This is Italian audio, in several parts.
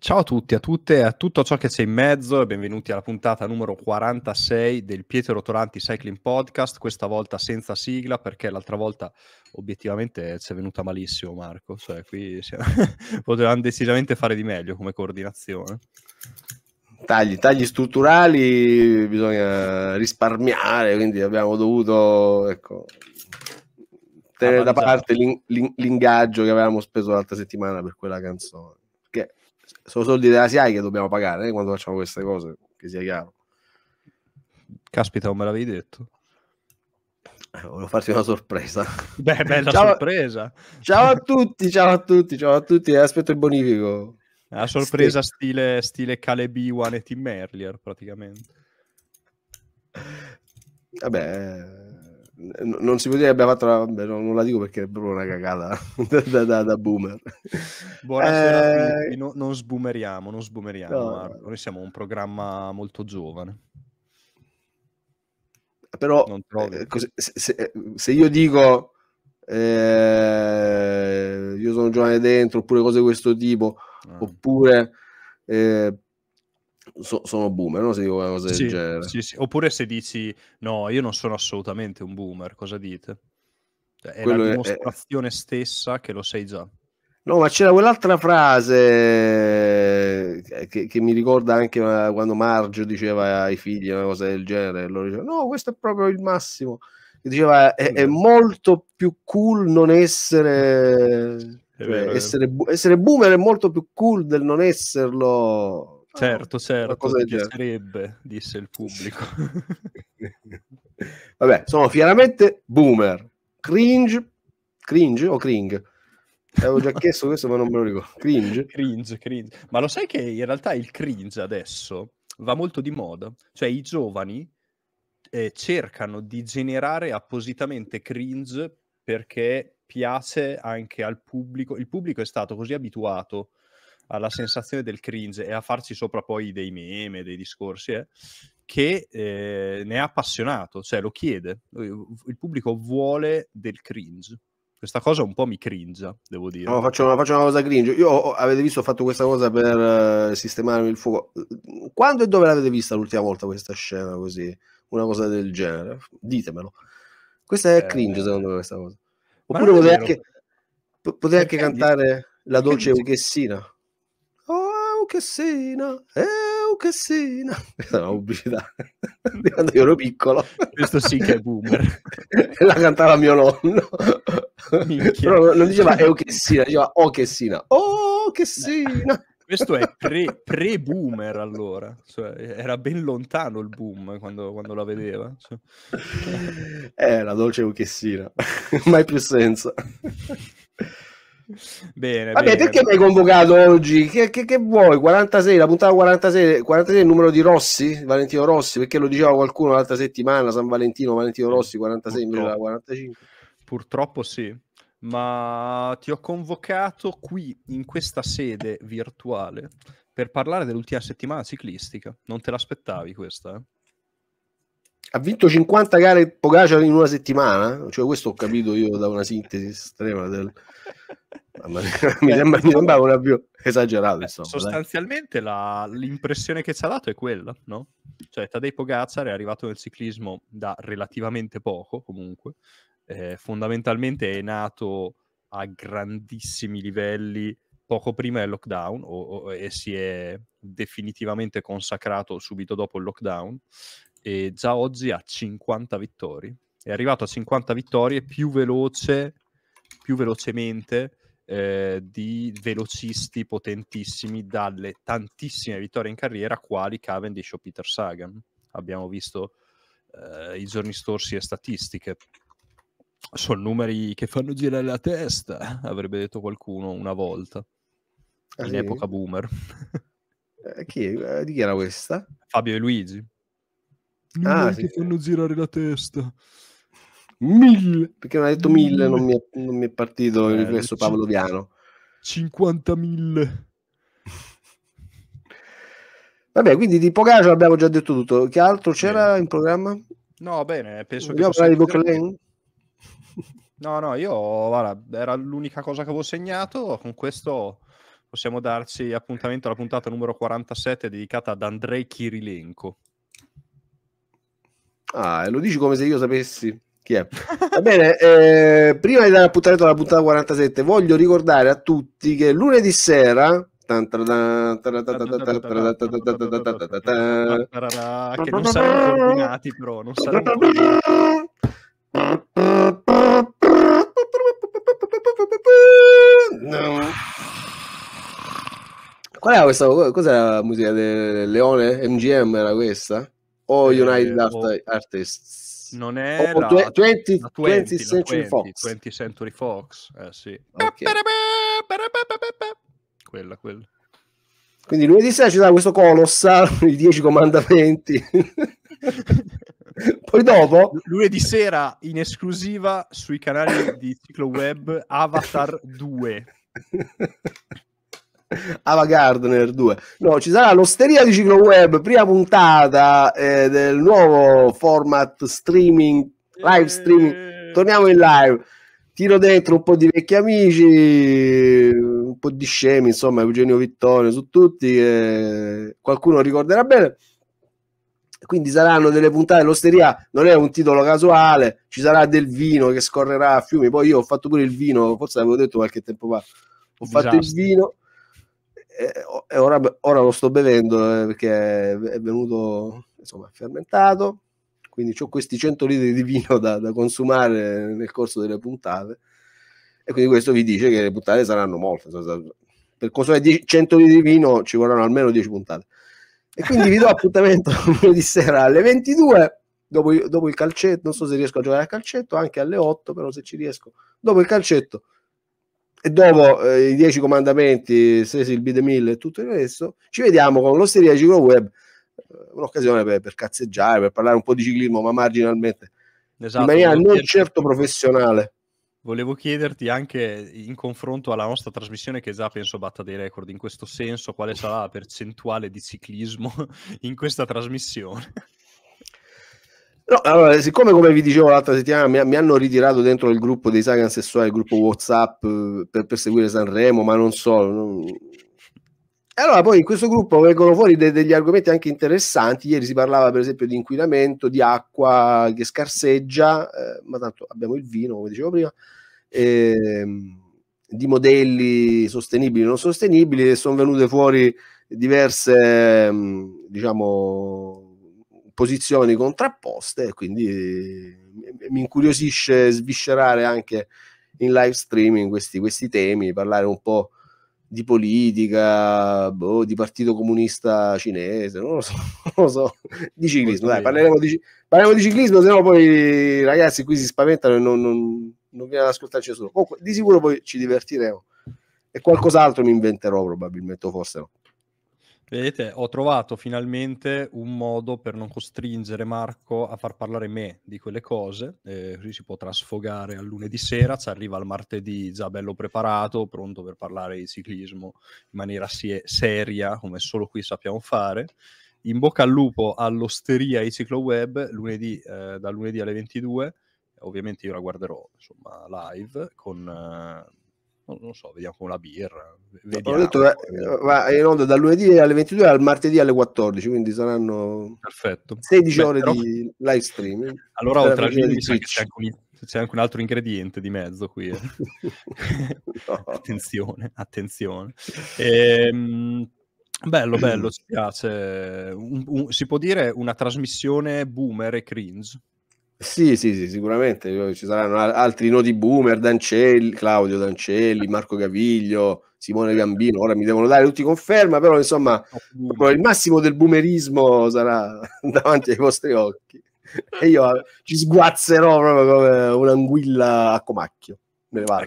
Ciao a tutti, a tutte e a tutto ciò che c'è in mezzo e benvenuti alla puntata numero 46 del Pietro Rotolanti Cycling Podcast, questa volta senza sigla perché l'altra volta obiettivamente ci è venuta malissimo Marco, cioè qui siamo... potevamo decisamente fare di meglio come coordinazione. Tagli, tagli strutturali bisogna risparmiare, quindi abbiamo dovuto ecco, tenere ah, da diciamo parte l'ing- l'ingaggio che avevamo speso l'altra settimana per quella canzone sono soldi della SIAI che dobbiamo pagare eh, quando facciamo queste cose, che sia chiaro. Caspita, non me l'avevi detto. Eh, volevo farti una sorpresa. Beh, bella ciao, sorpresa. Ciao a tutti, ciao a tutti, ciao a tutti, eh, aspetto il bonifico. La sorpresa stile, stile Caleb One e Tim Merlier, praticamente. Vabbè, eh, non si può dire che abbia fatto la, beh, non, non, la dico perché è proprio una cagata da, da, da, da boomer buonasera eh... no, non sboomeriamo non sboomeriamo no. noi siamo un programma molto giovane però eh, cos- se, eh, se, io dico eh, io sono giovane dentro oppure cose di questo tipo ah. oppure eh, so, sono boomer, no? Se dico una cosa sì, del genere. Sì, sì. Oppure se dici no, io non sono assolutamente un boomer, cosa dite? Cioè, è Quello la dimostrazione è... stessa che lo sei già. No, ma c'era quell'altra frase eh, che, che, mi ricorda anche quando Margio diceva ai figli una cosa del genere. Loro dicevano, no, questo è proprio il massimo. diceva, è, è, esatto. molto più cool non essere... Cioè, essere, essere boomer è molto più cool del non esserlo Certo, certo, ti piacerebbe, disse il pubblico. Vabbè, sono fieramente boomer, cringe, cringe o cring? Avevo già chiesto questo ma non me lo ricordo. Cringe. cringe, cringe. Ma lo sai che in realtà il cringe adesso va molto di moda? Cioè i giovani eh, cercano di generare appositamente cringe perché piace anche al pubblico. Il pubblico è stato così abituato alla sensazione del cringe e a farci sopra poi dei meme, dei discorsi, eh, che eh, ne è appassionato, cioè lo chiede. Il pubblico vuole del cringe. Questa cosa un po' mi cringe, devo dire. No, faccio una, faccio una cosa cringe. Io, avete visto, ho fatto questa cosa per eh, sistemarmi il fuoco. Quando e dove l'avete vista l'ultima volta questa scena così? Una cosa del genere? Ditemelo. Questa è eh, cringe, secondo me, questa cosa. Oppure potete anche, potrei anche cantare La dolce Euchessina che sina, eu che sina. Questa è una pubblicità di quando io ero piccolo. Questo sì che è boomer. la cantava mio nonno. Però non diceva eu che sina, diceva o che sina. Oh che sina. Questo è pre, pre-boomer allora, cioè, era ben lontano il boom quando, quando la vedeva. Cioè. Eh, la dolce Uchessina, mai più senso bene. Vabbè, bene. perché mi hai convocato oggi? Che, che, che, vuoi? 46, la puntata 46, 46 è il numero di Rossi, Valentino Rossi, perché lo diceva qualcuno l'altra settimana, San Valentino, Valentino Rossi, 46 invece della 45. Purtroppo sì, ma ti ho convocato qui in questa sede virtuale per parlare dell'ultima settimana ciclistica. Non te l'aspettavi questa, eh? Ha vinto 50 gare Pogacar in una settimana? Cioè, questo ho capito io da una sintesi estrema del... mi, eh, sembra, mi diciamo sembrava un avvio esagerato. Beh, sostanzialmente la, l'impressione che ci ha dato è quella, no? Cioè, Tadej Pogacar è arrivato nel ciclismo da relativamente poco, comunque. Eh, fondamentalmente è nato a grandissimi livelli poco prima del lockdown o, o, e si è definitivamente consacrato subito dopo il lockdown e già oggi ha 50 vittorie. È arrivato a 50 vittorie più veloce, più velocemente eh, di velocisti potentissimi dalle tantissime vittorie in carriera quali Cavendish o Peter Sagan. Abbiamo visto eh, i giorni scorsi le statistiche. Sono numeri che fanno girare la testa, avrebbe detto qualcuno una volta, ah, in sì? epoca boomer. eh, chi, eh, di chi era questa? Fabio e Luigi. Numeri ah, sì. fanno girare la testa. Mille. Perché non ha detto mille, mille. Non, mi è, non mi è, partito eh, il riflesso pavloviano. 50.000. Vabbè, quindi di Pogacar abbiamo già detto tutto. Che altro c'era bene. in programma? No, bene, penso Dobbiamo che... Dobbiamo parlare di No, no, io, guarda, era l'unica cosa che avevo segnato. Con questo possiamo darci appuntamento alla puntata numero 47 dedicata ad Andrei Kirilenko. Ah, lo dici come se io sapessi chi è. Va bene, eh, prima di dare appuntamento alla puntata 47, voglio ricordare a tutti che lunedì sera che non saranno coordinati però non saranno coordinati. Qual era questa? Cos'era la musica del Leone? MGM era questa? o eh, United eh, Artists. Non è oh, la, 20, th 20, 20, Century 20, Fox. 20 Century Fox, eh sì. Okay. Quella, quella. Quindi lunedì sera ci sarà questo colossal, i 10 comandamenti. Poi dopo... Lunedì sera in esclusiva sui canali di Ciclo Web Avatar 2. Ava Gardner 2. No, ci sarà l'osteria di ciclo web, prima puntata eh, del nuovo format streaming, live streaming. Eh. Torniamo in live. Tiro dentro un po' di vecchi amici, un po' di scemi, insomma, Eugenio Vittorio su tutti, eh, qualcuno ricorderà bene. Quindi saranno delle puntate l'osteria, non è un titolo casuale, ci sarà del vino che scorrerà a fiumi. Poi io ho fatto pure il vino, forse l'avevo detto qualche tempo fa. Ho Disastro. fatto il vino, eh, ora, ora, lo sto bevendo eh, perché è venuto insomma, fermentato, quindi ho questi 100 litri di vino da, da, consumare nel corso delle puntate e quindi questo vi dice che le puntate saranno molte. Per consumare 100 litri di vino ci vorranno almeno 10 puntate. E quindi vi do appuntamento lunedì sera alle 22. Dopo, dopo il calcetto, non so se riesco a giocare a calcetto, anche alle 8, però se ci riesco, dopo il calcetto e dopo eh, i dieci comandamenti, Cecil B. DeMille e tutto il resto, ci vediamo con l'Osteria Ciclo Web, eh, un'occasione per, per, cazzeggiare, per parlare un po' di ciclismo, ma marginalmente, esatto, in maniera non chiederti, certo professionale. Volevo chiederti anche in confronto alla nostra trasmissione, che già penso batta dei record in questo senso, quale sarà la percentuale di ciclismo in questa trasmissione? No, allora, siccome come vi dicevo l'altra settimana mi, mi, hanno ritirato dentro il gruppo dei Sagan Sessuali, il gruppo Whatsapp eh, per, per seguire Sanremo, ma non so. Non... Allora poi in questo gruppo vengono fuori de- degli argomenti anche interessanti, ieri si parlava per esempio di inquinamento, di acqua che scarseggia, eh, ma tanto abbiamo il vino come dicevo prima, eh, di modelli sostenibili e non sostenibili e sono venute fuori diverse ehm, diciamo posizioni contrapposte, e quindi eh, mi incuriosisce sviscerare anche in live streaming questi, questi temi, parlare un po' di politica, boh, di partito comunista cinese, non lo so, non lo so. di ciclismo, dai, parleremo di, parleremo di ciclismo, sennò poi i ragazzi qui si spaventano e non, non, non viene ad ascoltarci nessuno. Comunque, di sicuro poi ci divertiremo e qualcos'altro mi inventerò probabilmente, o forse no. Vedete, ho trovato finalmente un modo per non costringere Marco a far parlare me di quelle cose, eh, così si può trasfogare al lunedì sera, ci arriva il martedì già bello preparato, pronto per parlare di ciclismo in maniera sie- seria, come solo qui sappiamo fare. In bocca al lupo all'osteria di Cicloweb, lunedì, eh, da lunedì alle 22, ovviamente io la guarderò insomma, live con... Eh, non so, vediamo con la birra. Vediamo, Ho detto, eh, va in onda dal lunedì alle 22 al martedì alle 14, quindi saranno Perfetto. 16 Beh, ore però... di live streaming. Allora oltre a lì c'è anche, un, c'è anche un altro ingrediente di mezzo qui. Eh. Attenzione, attenzione. Ehm... Bello, bello, ci piace. Un, un, si può dire una trasmissione boomer e cringe. Sì, sì, sì, sicuramente ci saranno altri noti boomer, Dancelli, Claudio Dancelli, Marco Gaviglio, Simone Gambino, ora mi devono dare tutti conferma, però insomma il massimo del boomerismo sarà davanti ai vostri occhi e io ci sguazzerò proprio come un'anguilla a comacchio.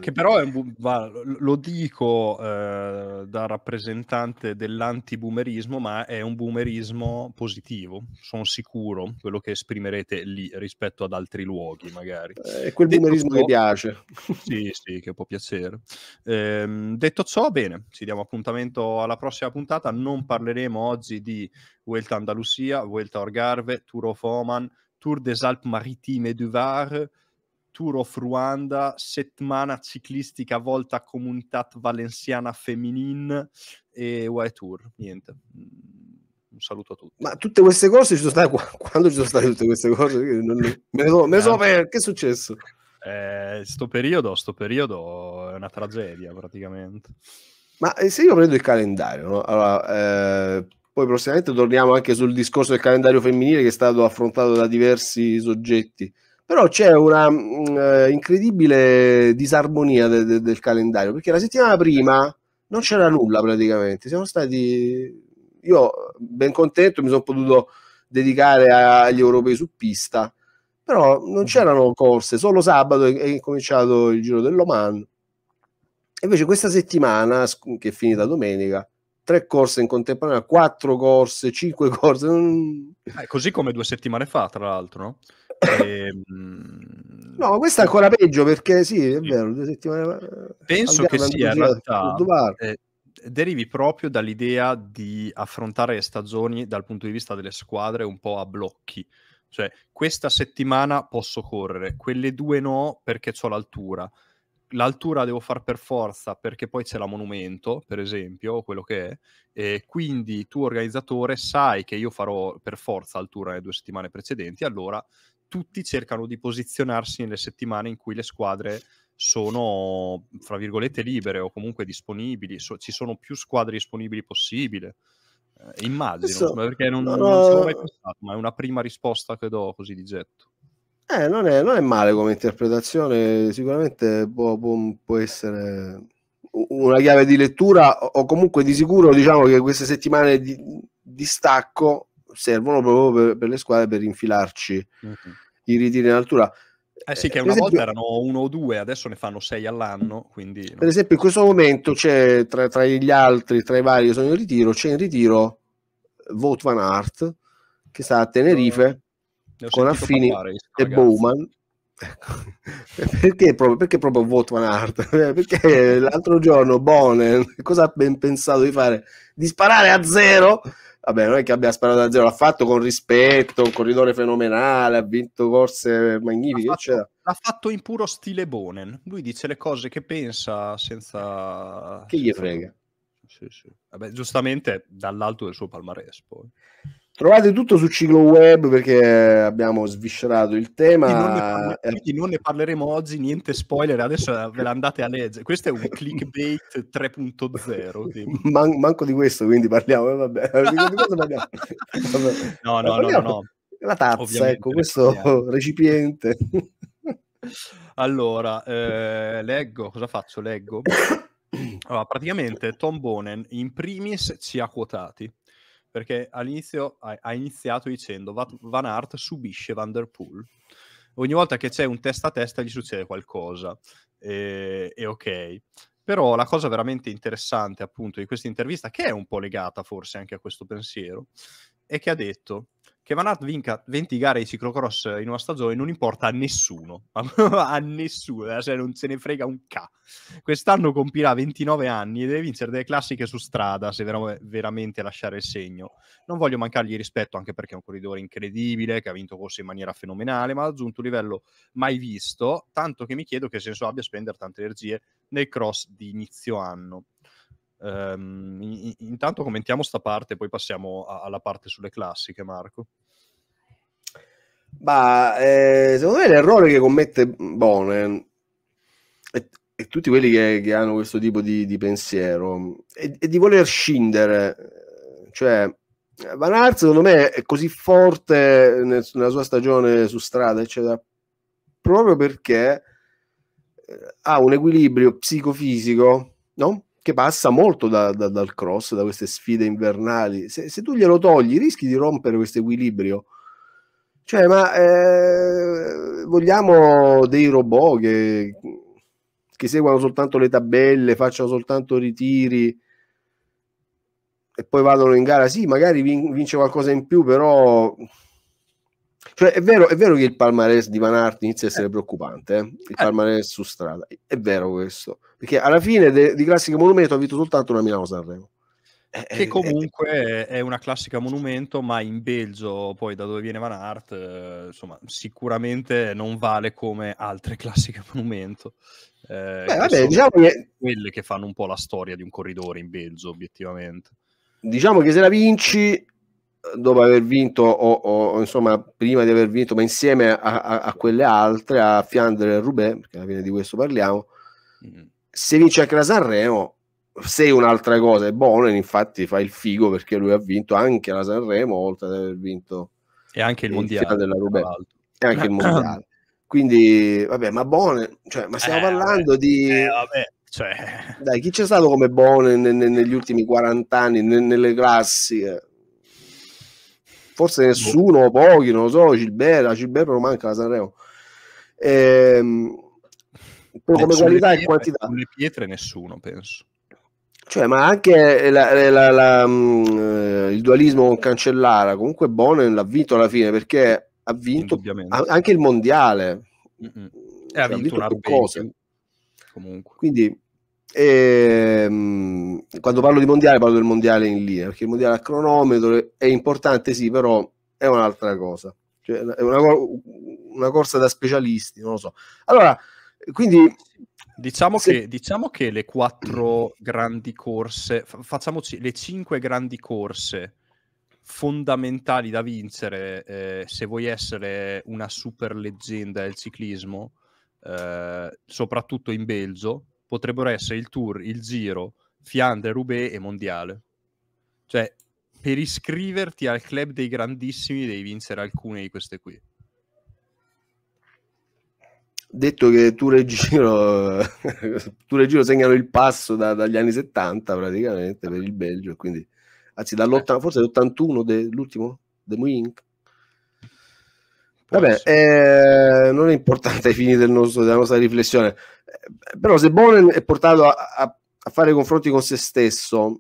Che però è un, va, lo dico eh, da rappresentante dell'antiboomerismo, ma è un boomerismo positivo, sono sicuro, quello che esprimerete lì rispetto ad altri luoghi magari. È eh, quel detto boomerismo ciò, che piace. Sì, sì, che può piacere. Eh, detto ciò, bene, ci diamo appuntamento alla prossima puntata, non parleremo oggi di Vuelta Andalusia, Vuelta Orgarve, Tour of Oman, Tour des Alpes Maritime du Var, Tour of Ruanda, settimana ciclistica volta comunità valenciana feminin e UAE Tour. Niente. Mm, un saluto a tutti. Ma tutte queste cose ci sono state quando ci sono state tutte queste cose? Non, me so, me so per... che è successo? Eh, sto periodo, sto periodo è una tragedia praticamente. Ma eh, se io prendo il calendario, no? allora, eh, poi prossimamente torniamo anche sul discorso del calendario femminile che è stato affrontato da diversi soggetti però c'è una mh, mm, eh, incredibile disarmonia de- de- del calendario, perché la settimana prima non c'era nulla praticamente, siamo stati, io ben contento, mi sono potuto dedicare agli europei su pista, però non mm-hmm. c'erano corse, solo sabato è, è cominciato il giro dell'Oman, invece questa settimana, che è finita domenica, tre corse in contemporanea, quattro corse, cinque corse. Non... Eh, così come due settimane fa, tra l'altro, no? E, ehm, no, questa è ancora peggio perché sì, è vero, due settimane eh, Penso che sia in realtà eh, derivi proprio dall'idea di affrontare le stagioni dal punto di vista delle squadre un po' a blocchi. Cioè, questa settimana posso correre, quelle due no perché ho l'altura. L'altura devo far per forza perché poi c'è la monumento, per esempio, quello che è, e quindi tu organizzatore sai che io farò per forza altura le due settimane precedenti, allora tutti cercano di posizionarsi nelle settimane in cui le squadre sono, fra virgolette, libere o comunque disponibili, so, ci sono più squadre disponibili possibile. Eh, immagino, so, perché non, no, non sono mai pensato, ma è una prima risposta che do così di getto. Eh, non, è, non è male come interpretazione, sicuramente può, boh, può, boh, può essere una chiave di lettura o comunque di sicuro diciamo che queste settimane di, di stacco servono proprio per, per le squadre per infilarci mm-hmm. i ritiri in altura. Eh sì, eh, che una esempio, volta erano uno o due, adesso ne fanno sei all'anno. Quindi, no. Per esempio, in questo momento c'è tra, tra, gli altri, tra i vari che sono in ritiro, c'è in ritiro Vote Van Art che sta a Tenerife uh, con Affini parlare, e Bowman. Ecco. perché, proprio, perché proprio Vote Van Art? perché l'altro giorno Bonen cosa ha ben pensato di fare? Di sparare a zero vabbè, non è che abbia sparato da zero, l'ha fatto con rispetto, un corridore fenomenale, ha vinto corse magnifiche, l'ha fatto, l'ha fatto in puro stile Bonen, lui dice le cose che pensa senza... Che gli frega. Sì, sì. Vabbè, giustamente dall'alto del suo palmarès Trovate tutto su Ciclo Web perché abbiamo sviscerato il tema. Quindi non ne, parleremo, non ne parleremo oggi, niente spoiler, adesso ve la andate a leggere. Questo è un clickbait 3.0. Man- manco di questo, quindi parliamo. Eh, vabbè. parliamo. vabbè. No, no, parliamo. no, no, La tazza, ecco, Ovviamente ecco, questo parliamo. recipiente. Allora, eh, leggo, cosa faccio? Leggo. Allora, praticamente Tom Bonen in primis ci ha quotati perché all'inizio ha, ha iniziato dicendo Van Aert subisce Van Der Poel. Ogni volta che c'è un testa a testa gli succede qualcosa, e, e ok. Però la cosa veramente interessante appunto di questa intervista, che è un po' legata forse anche a questo pensiero, e che ha detto che Manat vinca 20 gare di ciclocross in una stagione non importa a nessuno, a nessuno, eh, cioè non se ne frega un ca. Quest'anno compirà 29 anni e deve vincere delle classiche su strada se ver- veramente lasciare il segno. Non voglio mancargli rispetto anche perché è un corridore incredibile che ha vinto corse in maniera fenomenale, ma ha raggiunto un livello mai visto, tanto che mi chiedo che senso abbia spendere tante energie nel cross di inizio anno. Um, intanto commentiamo sta parte, poi passiamo a, alla parte sulle classiche, Marco. Ma eh, secondo me l'errore che commette Bonen e, e tutti quelli che, che, hanno questo tipo di, di pensiero è, è, di voler scindere, cioè Van Aert secondo me è così forte nel, nella sua stagione su strada, eccetera, proprio perché eh, ha un equilibrio psicofisico, no? che passa molto da, da, dal cross, da queste sfide invernali. Se, se, tu glielo togli, rischi di rompere questo equilibrio. Cioè, ma eh, vogliamo dei robot che, che, seguano soltanto le tabelle, facciano soltanto ritiri e poi vadano in gara? Sì, magari vin- vince qualcosa in più, però... Cioè, è vero, è vero che il palmarès di Van Art inizia a essere eh. preoccupante, eh? il palmarès su strada, è vero questo perché alla fine de- di classica monumento ha vinto soltanto una Milano-Sanremo eh, eh, che eh, comunque è una classica monumento, ma in Belgio, poi da dove viene Van Art, eh, insomma, sicuramente non vale come altre classiche monumento. Eh, Beh, vabbè, diciamo che... quelle che fanno un po' la storia di un corridore in Belgio, obiettivamente. Diciamo che se la vinci dopo aver vinto o, o insomma prima di aver vinto, ma insieme a, a, a quelle altre, a Fiandre e Roubaix, perché alla fine di questo parliamo. Mm se vince anche la Sanremo sei un'altra cosa e Bonen infatti fa il figo perché lui ha vinto anche la Sanremo oltre ad aver vinto e anche il, mondiale della e anche il mondiale quindi vabbè ma Bonen cioè, ma stiamo eh, parlando vabbè. di eh, eh cioè... dai chi c'è stato come Bonen ne, ne, negli ultimi 40 anni ne, nelle classiche forse boh. nessuno pochi non lo so Gilberto a Gilberto non manca la Sanremo ehm come eh, qualità pietre, e quantità. Sulle pietre nessuno, penso. Cioè, ma anche la, la, la, mm, eh, il dualismo con Cancellara, comunque Bonen l'ha vinto alla fine perché ha vinto anche il mondiale. Mm-hmm. E cioè, ha vinto, ha vinto cosa. Comunque. Quindi e, ehm, quando parlo di mondiale parlo del mondiale in linea perché il mondiale a cronometro è importante sì però è un'altra cosa cioè, è una, una, corsa da specialisti non lo so allora quindi Diciamo, sì. che, diciamo, che, le quattro grandi corse, facciamoci le cinque grandi corse fondamentali da vincere eh, se vuoi essere una super leggenda del ciclismo, eh, soprattutto in Belgio, potrebbero essere il Tour, il Giro, Fiandre, Roubaix e Mondiale. Cioè, per iscriverti al club dei grandissimi devi vincere alcune di queste qui detto che Tour e Giro, Tour e Giro segnano il passo da, dagli anni 70 praticamente per il Belgio, quindi anzi dall'80, forse dell'81 dell'ultimo, The Wink. Vabbè, eh, non è importante ai fini del nostro, della nostra riflessione, eh, però se Bonen è portato a, a, a, fare confronti con se stesso,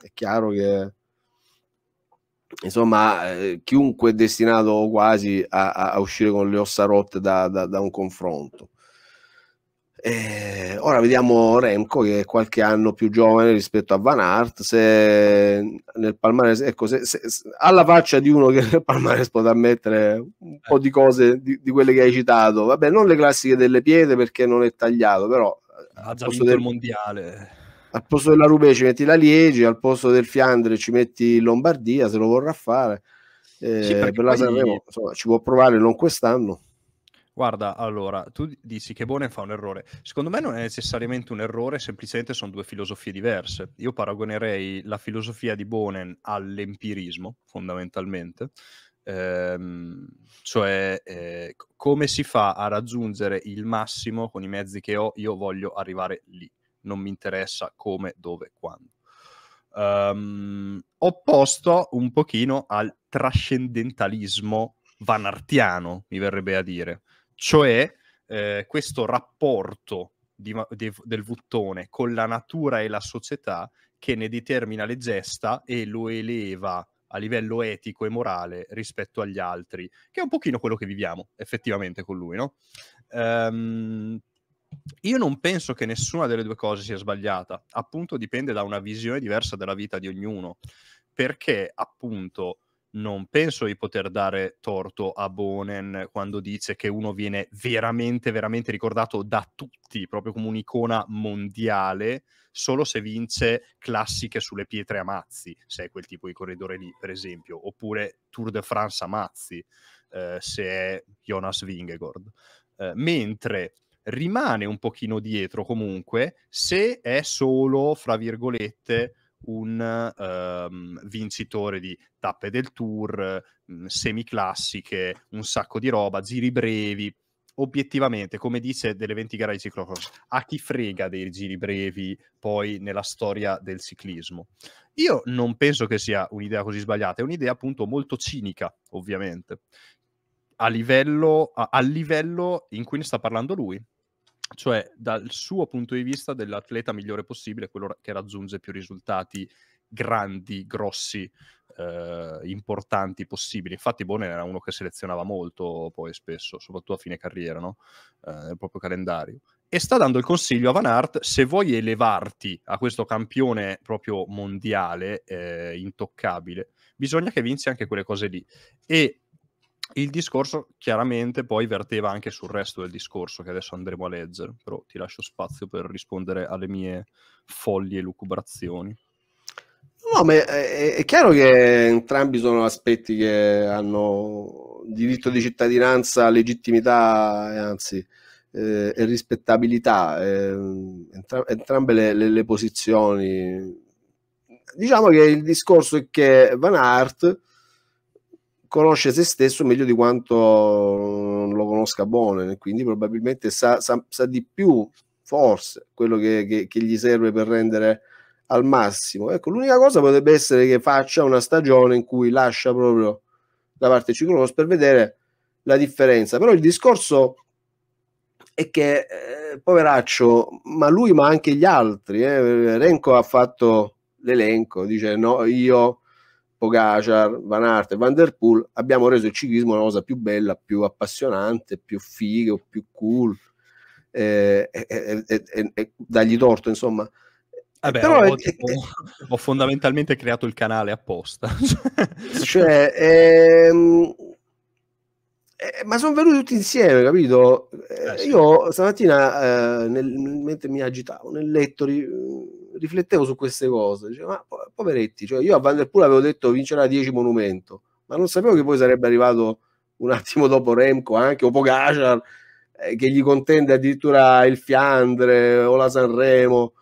è chiaro che insomma, eh, chiunque è destinato quasi a, a, uscire con le ossa rotte da, da, da un confronto. Eh, ora vediamo Remco che è qualche anno più giovane rispetto a Van Aert. Se nel Palmares, ecco, se, se, se, alla faccia di uno che nel Palmares può ammettere un po' di cose di, di, quelle che hai citato, vabbè, non le classiche delle pietre perché non è tagliato, però eh, ha già vinto dire... il mondiale al posto della Rubè ci metti la Liegi, al posto del Fiandre ci metti Lombardia se lo vorrà fare. Eh, sì, per la Sanremo insomma, ci può provare, non quest'anno. Guarda, allora, tu dici che Bonen fa un errore. Secondo me non è necessariamente un errore, semplicemente sono due filosofie diverse. Io paragonerei la filosofia di Bonen all'empirismo, fondamentalmente. Ehm, cioè, eh, come si fa a raggiungere il massimo con i mezzi che ho, io voglio arrivare lì non mi interessa come, dove, quando. Um, opposto un pochino al trascendentalismo vanartiano, mi verrebbe a dire, cioè eh, questo rapporto di, de, del vuttone con la natura e la società che ne determina le gesta e lo eleva a livello etico e morale rispetto agli altri, che è un pochino quello che viviamo effettivamente con lui, no? Um, io non penso che nessuna delle due cose sia sbagliata, appunto dipende da una visione diversa della vita di ognuno, perché appunto non penso di poter dare torto a Bonen quando dice che uno viene veramente, veramente ricordato da tutti, proprio come un'icona mondiale, solo se vince classiche sulle pietre a mazzi, se è quel tipo di corridore lì, per esempio, oppure Tour de France a mazzi, eh, se è Jonas Vingegaard. Eh, mentre rimane un pochino dietro comunque se è solo, fra virgolette, un um, vincitore di tappe del tour, mh, mm, semiclassiche, un sacco di roba, giri brevi. Obiettivamente, come dice delle 20 gare di ciclocross, a chi frega dei giri brevi poi nella storia del ciclismo? Io non penso che sia un'idea così sbagliata, è un'idea appunto molto cinica, ovviamente, a livello, a, a livello in cui ne sta parlando lui, cioè dal suo punto di vista dell'atleta migliore possibile, quello che raggiunge più risultati grandi, grossi, eh, importanti possibili. Infatti Bonner era uno che selezionava molto poi spesso, soprattutto a fine carriera, no? eh, nel proprio calendario. E sta dando il consiglio a Van Aert, se vuoi elevarti a questo campione proprio mondiale, eh, intoccabile, bisogna che vinci anche quelle cose lì. E il discorso chiaramente poi verteva anche sul resto del discorso che adesso andremo a leggere, però ti lascio spazio per rispondere alle mie folli e lucubrazioni. No, ma è, è chiaro che entrambi sono aspetti che hanno diritto di cittadinanza, legittimità e anzi eh, e rispettabilità, eh, entra- entrambe le, le, le, posizioni. Diciamo che il discorso è che Van Hart conosce se stesso meglio di quanto non mm, lo conosca Bonen, quindi probabilmente sa, sa, sa di più, forse, quello che, che, che, gli serve per rendere al massimo. Ecco, l'unica cosa potrebbe essere che faccia una stagione in cui lascia proprio da parte Ciclonos per vedere la differenza, però il discorso è che, eh, poveraccio, ma lui ma anche gli altri, eh, Renko ha fatto l'elenco, dice no, io Pogacar, Van Aert e Van Der Poel abbiamo reso il ciclismo una cosa più bella, più appassionante, più figo, più cool eh, e, e, e, e dagli torto insomma Vabbè, eh però ho, tipo, ho, fondamentalmente creato il canale apposta cioè ehm, eh, ma sono venuti tutti insieme, capito? Eh, eh io stamattina, eh, nel, mentre mi agitavo nel letto, riflettevo su queste cose, dicevo, ma poveretti, cioè io a Van der Vanderpool avevo detto vincerà 10 monumento, ma non sapevo che poi sarebbe arrivato un attimo dopo Remco anche, o Pogacar, eh, che gli contende addirittura il Fiandre eh, o la Sanremo,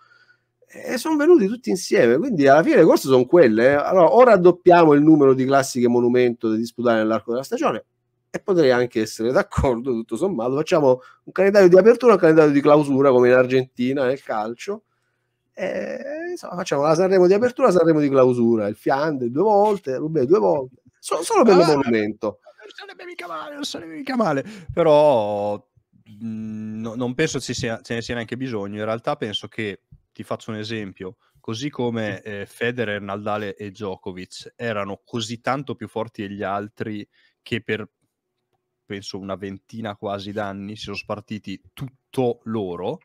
e sono venuti tutti insieme, quindi alla fine le corse sono quelle, eh. allora o raddoppiamo il numero di classiche monumento da disputare nell'arco della stagione, e potrei anche essere d'accordo, tutto sommato. Facciamo un calendario di apertura, un calendario di clausura come in Argentina nel calcio, e, insomma, facciamo la Sanremo di apertura, la Sanremo di clausura, il Fiandre due volte, Rubè due volte, so, solo per ah, il monumento. Non sarebbe mica male, non sarebbe mica male, però mh, mm, non penso ci sia, ce ne sia neanche bisogno. In realtà penso che, ti faccio un esempio, così come eh, Federer, Nadal e Djokovic erano così tanto più forti degli altri che per penso una ventina quasi d'anni si sono spartiti tutto loro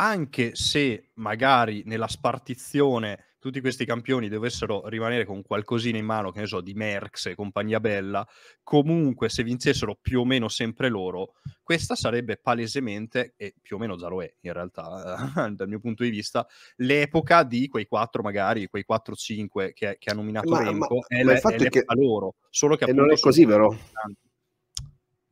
anche se magari nella spartizione tutti questi campioni dovessero rimanere con qualcosina in mano, che ne so, di Merckx e compagnia bella, comunque se vincessero più o meno sempre loro, questa sarebbe palesemente, e più o meno già lo è in realtà, dal mio punto di vista, l'epoca di quei quattro magari, quei 4-5 che, che, ha nominato ma, Remco, ma, è, ma è l'epoca che... loro. Solo che e non è così, vero? Tanti.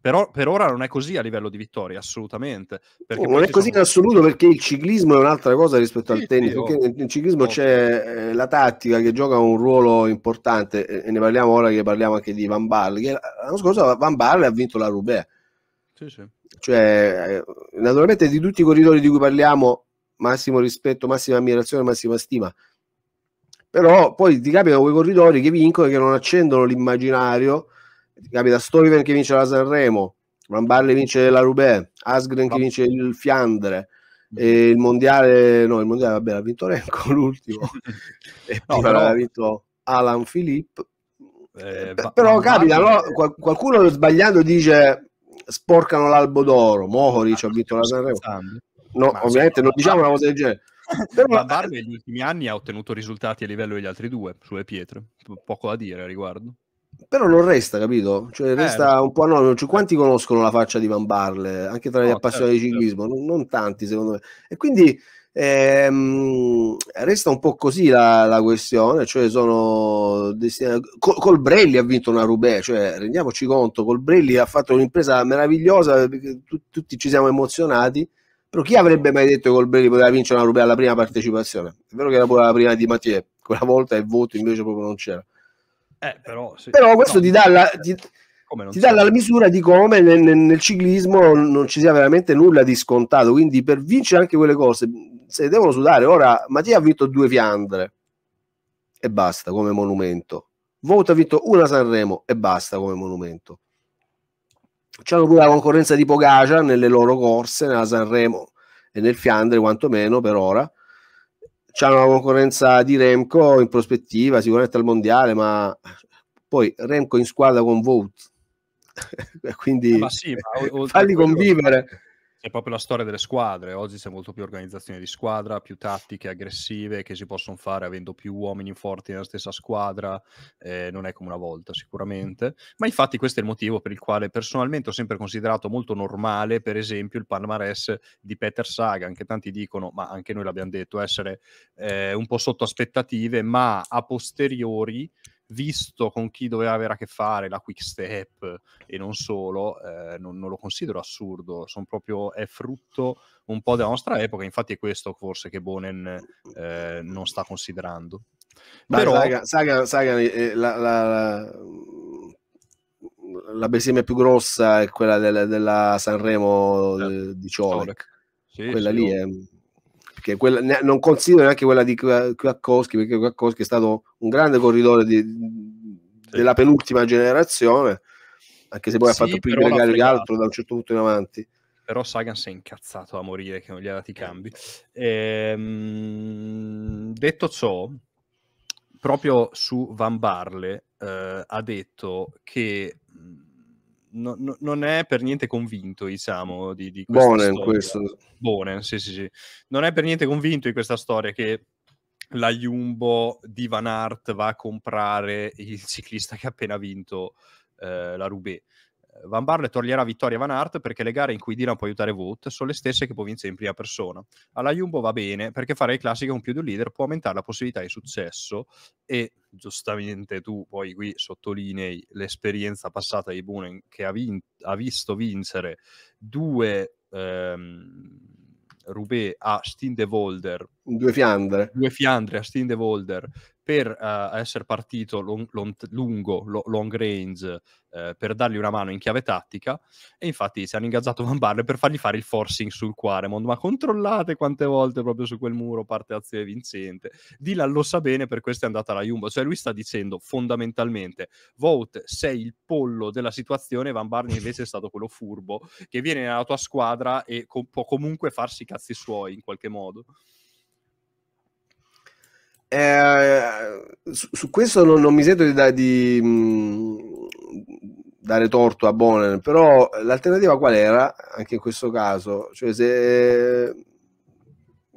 Però per ora non è così a livello di vittorie, assolutamente. Oh, non è così sono... in assoluto perché il ciclismo è un'altra cosa rispetto sì, al tennis. Sì, oh, perché nel ciclismo oh, c'è eh, la tattica che gioca un ruolo importante, e ne parliamo ora che parliamo anche di Van Barle. Che l'anno scorso Van Barle ha vinto la Roubaix. Sì, sì. Cioè, eh, naturalmente di tutti i corridori di cui parliamo, massimo rispetto, massima ammirazione, massima stima però poi ti capitano quei corridori che vincono e che non accendono l'immaginario ti capita Stuyven che vince la Sanremo, Van Barley vince la Roubaix, Asgren che vince il Fiandre, mm. e il mondiale, no, il mondiale vabbè, l'ha vinto Renko l'ultimo, e no, però... l'ha vinto Alan Philippe. Eh, Beh, però capita, no? Qual- qualcuno sbagliando dice sporcano l'albo d'oro, Mohoric ha ah, vinto la Sanremo. No, ma ovviamente non diciamo una cosa del genere. Però... Van Barley negli ultimi anni ha ottenuto risultati a livello degli altri due sulle pietre, poco da dire a riguardo. Però non resta, capito? Cioè, eh, resta eh, un po' anonimo. cioè, quanti conoscono la faccia di Van Barle, anche tra gli no, appassionati certo, di certo. ciclismo, certo. non, tanti secondo me. E quindi ehm, resta un po' così la, la questione, cioè sono destinati... Eh, col, Colbrelli ha vinto una Rubè, cioè rendiamoci conto, Colbrelli ha fatto un'impresa meravigliosa, eh, tutti ci siamo emozionati, però chi avrebbe mai detto che Colbrelli poteva vincere una Rubè alla prima partecipazione? È vero che era pure la prima di Mathieu, quella volta il voto invece proprio non c'era eh, però, sì. però, questo no, ti dà la... Cioè, ti, ti dà la misura di come nel, nel, ciclismo non ci sia veramente nulla di scontato, quindi per vincere anche quelle cose se devono sudare. Ora Mattia ha vinto due Fiandre e basta come monumento. Vouta ha vinto una Sanremo e basta come monumento. C'hanno pure la concorrenza di Pogacia nelle loro corse, nella Sanremo e nel Fiandre quantomeno per ora c'è una concorrenza di Remco in prospettiva, sicuramente al mondiale, ma poi Remco in squadra con Vought. quindi eh, ma sì, ma oltre falli quello, convivere è proprio la storia delle squadre. Oggi c'è molto più organizzazione di squadra, più tattiche aggressive che si possono fare avendo più uomini forti nella stessa squadra. Eh, non è come una volta, sicuramente. Ma infatti, questo è il motivo per il quale personalmente ho sempre considerato molto normale, per esempio, il palmarès di Peter Sagan, che tanti dicono, ma anche noi l'abbiamo detto, essere eh, un po' sotto aspettative, ma a posteriori visto con chi doveva avere a che fare la quick step e non solo, eh, non, non, lo considero assurdo, sono proprio, è frutto un po' della nostra epoca, infatti è questo forse che Bonen eh, non sta considerando. Dai, Però... Saga, saga, saga eh, la, la, la, bestemmia più grossa è quella della, della Sanremo eh, di Ciolek. Sì, quella sì, lì è perché quella, ne, non considero neanche quella di Kwiatkowski perché Kwiatkowski è stato un grande corridore di, sì. della penultima generazione anche se poi sì, ha fatto più gare che altro da un certo punto in avanti però Sagan si è incazzato a morire che non gli ha dati i eh. cambi ehm, detto ciò proprio su Van Barle eh, ha detto che no, non è per niente convinto, diciamo, di, di questa Bonen, storia. questo. Bonen, sì, sì, sì. Non è per niente convinto di questa storia che la Jumbo di Van Aert va a comprare il ciclista che ha appena vinto eh, la Roubaix. Van Barle toglierà vittoria a Van Aert perché le gare in cui Dylan può aiutare Wout sono le stesse che può vincere in prima persona. Alla Jumbo va bene perché fare i classici con più di un leader può aumentare la possibilità di successo e giustamente tu poi qui sottolinei l'esperienza passata di Boone che ha, vin- ha visto vincere due ehm, Roubaix a Stindewolder Due Fiandre. Due Fiandre a Steam Volder per uh, essere partito long, long, lungo, lo, long range, uh, per dargli una mano in chiave tattica. E infatti si hanno ingaggiato Van Barle per fargli fare il forcing sul Quaremond. Ma controllate quante volte proprio su quel muro parte azione vincente. Dylan lo sa bene, per questo è andata la Jumbo. Cioè lui sta dicendo fondamentalmente, Vote sei il pollo della situazione, Van Barle invece è stato quello furbo che viene nella tua squadra e co- può comunque farsi i cazzi suoi in qualche modo. Eh, su, su, questo non, non mi sento di, da, di mh, mm, dare torto a Bonner, però l'alternativa qual era anche in questo caso? Cioè, se,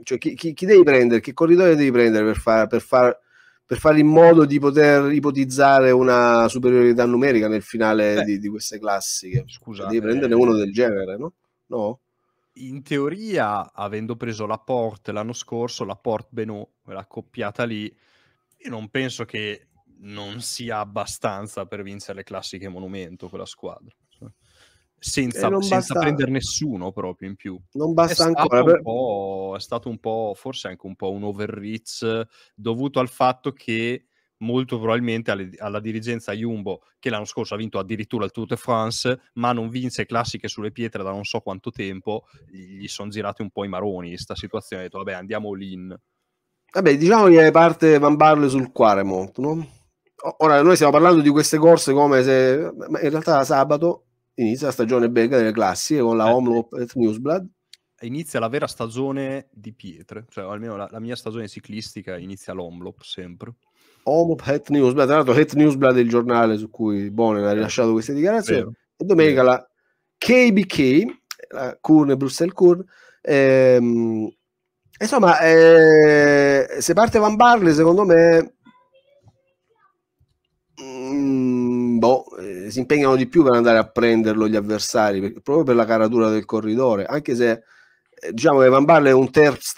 cioè chi, chi, chi, devi prendere, che corridoio devi prendere per fare per far, per fare in modo di poter ipotizzare una superiorità numerica nel finale Beh, di, di, queste classiche. Cioè, Scusa, devi prenderne eh, uno del genere, no? No? in teoria, avendo preso la Porte l'anno scorso, la Porte Beno, quella coppiata lì, io non penso che non sia abbastanza per vincere le classiche monumento quella squadra. Senza, senza prendere nessuno proprio in più. Non basta è ancora. Per... è stato un po', forse anche un po' un overreach dovuto al fatto che molto probabilmente alle, alla dirigenza Jumbo che l'anno scorso ha vinto addirittura il Tour de France ma non vince classiche sulle pietre da non so quanto tempo gli sono girati un po' i maroni questa situazione ha detto vabbè andiamo all'in vabbè diciamo che parte Van Barle sul Quaremont no? ora noi stiamo parlando di queste corse come se ma in realtà sabato inizia la stagione belga delle classiche con la eh. Omloop Newsblad inizia la vera stagione di pietre cioè almeno la, la mia stagione ciclistica inizia l'Omlop sempre Home Health News, beh, tra l'altro Health Newsblad è il giornale su cui Bonen ha eh, rilasciato queste dichiarazioni, Vero. e domenica Vero. la KBK, la Kurn, Bruxelles Kurn, ehm, insomma, eh, se parte Van Barley, secondo me mm, boh, eh, si impegnano di più per andare a prenderlo gli avversari, per, proprio per la caratura del corridore, anche se eh, diciamo che Van Barle è un terzo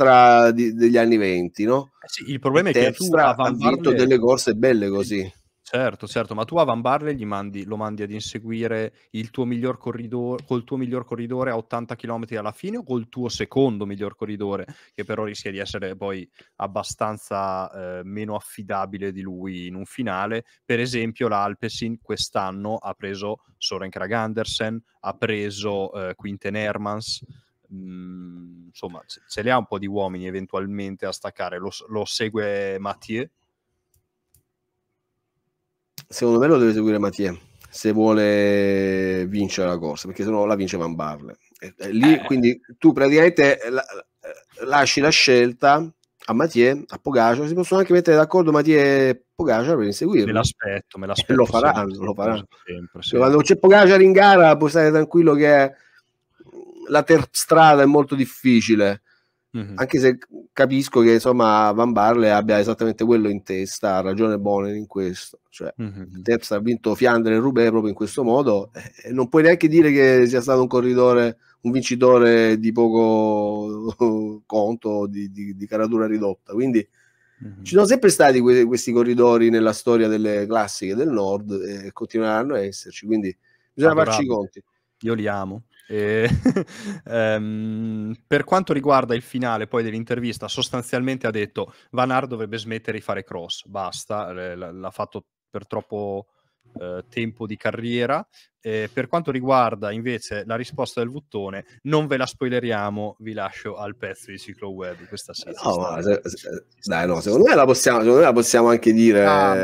degli anni venti, no? Eh sì, il problema è che tu ha vinto delle corse belle così. Certo, certo, ma tu a Van Barle mandi, lo mandi ad inseguire il tuo miglior corridore, col tuo miglior corridore a 80 km alla fine o col tuo secondo miglior corridore, che però rischia di essere poi abbastanza eh, meno affidabile di lui in un finale. Per esempio l'Alpesin quest'anno ha preso Soren Krag Andersen, ha preso eh, Quinten Hermans, Mhmm, insomma, ce, le ha un po' di uomini eventualmente a staccare. Lo, lo segue Mathieu? Secondo me lo deve seguire Mathieu se vuole vincere la corsa, perché se no la vince Van Barle. Lì, eh. quindi tu praticamente la, lasci la scelta a Mathieu, a Pogacar, si possono anche mettere d'accordo Mathieu e Pogacar per inseguirlo. Me l'aspetto, me l'aspetto. E lo faranno, sempre, lo faranno. Sempre, sempre. Quando c'è Pogacar in gara puoi stare tranquillo che la terza strada è molto difficile. Mm-hmm. Anche se capisco che insomma Van Barle abbia esattamente quello in testa, ha ragione Bonner in questo. Cioè, mm-hmm. Il terzo ha vinto Fiandre e Roubaix proprio in questo modo. E eh, non puoi neanche dire che sia stato un corridore, un vincitore di poco conto, di, di, di caratura ridotta. Quindi mm-hmm. ci sono sempre stati que- questi corridori nella storia delle classiche del nord eh, e continueranno a esserci. Quindi bisogna Adorabile. farci i conti. Io li amo. E, ehm, per quanto riguarda il finale poi dell'intervista, sostanzialmente ha detto Van Aert dovrebbe smettere di fare cross, basta, l- l'ha fatto per troppo eh, tempo di carriera. E per quanto riguarda invece la risposta del Vuttone, non ve la spoileriamo, vi lascio al pezzo di ciclo web questa sera. No, se, se, dai, no, secondo me la possiamo, me la possiamo anche dire. Ah,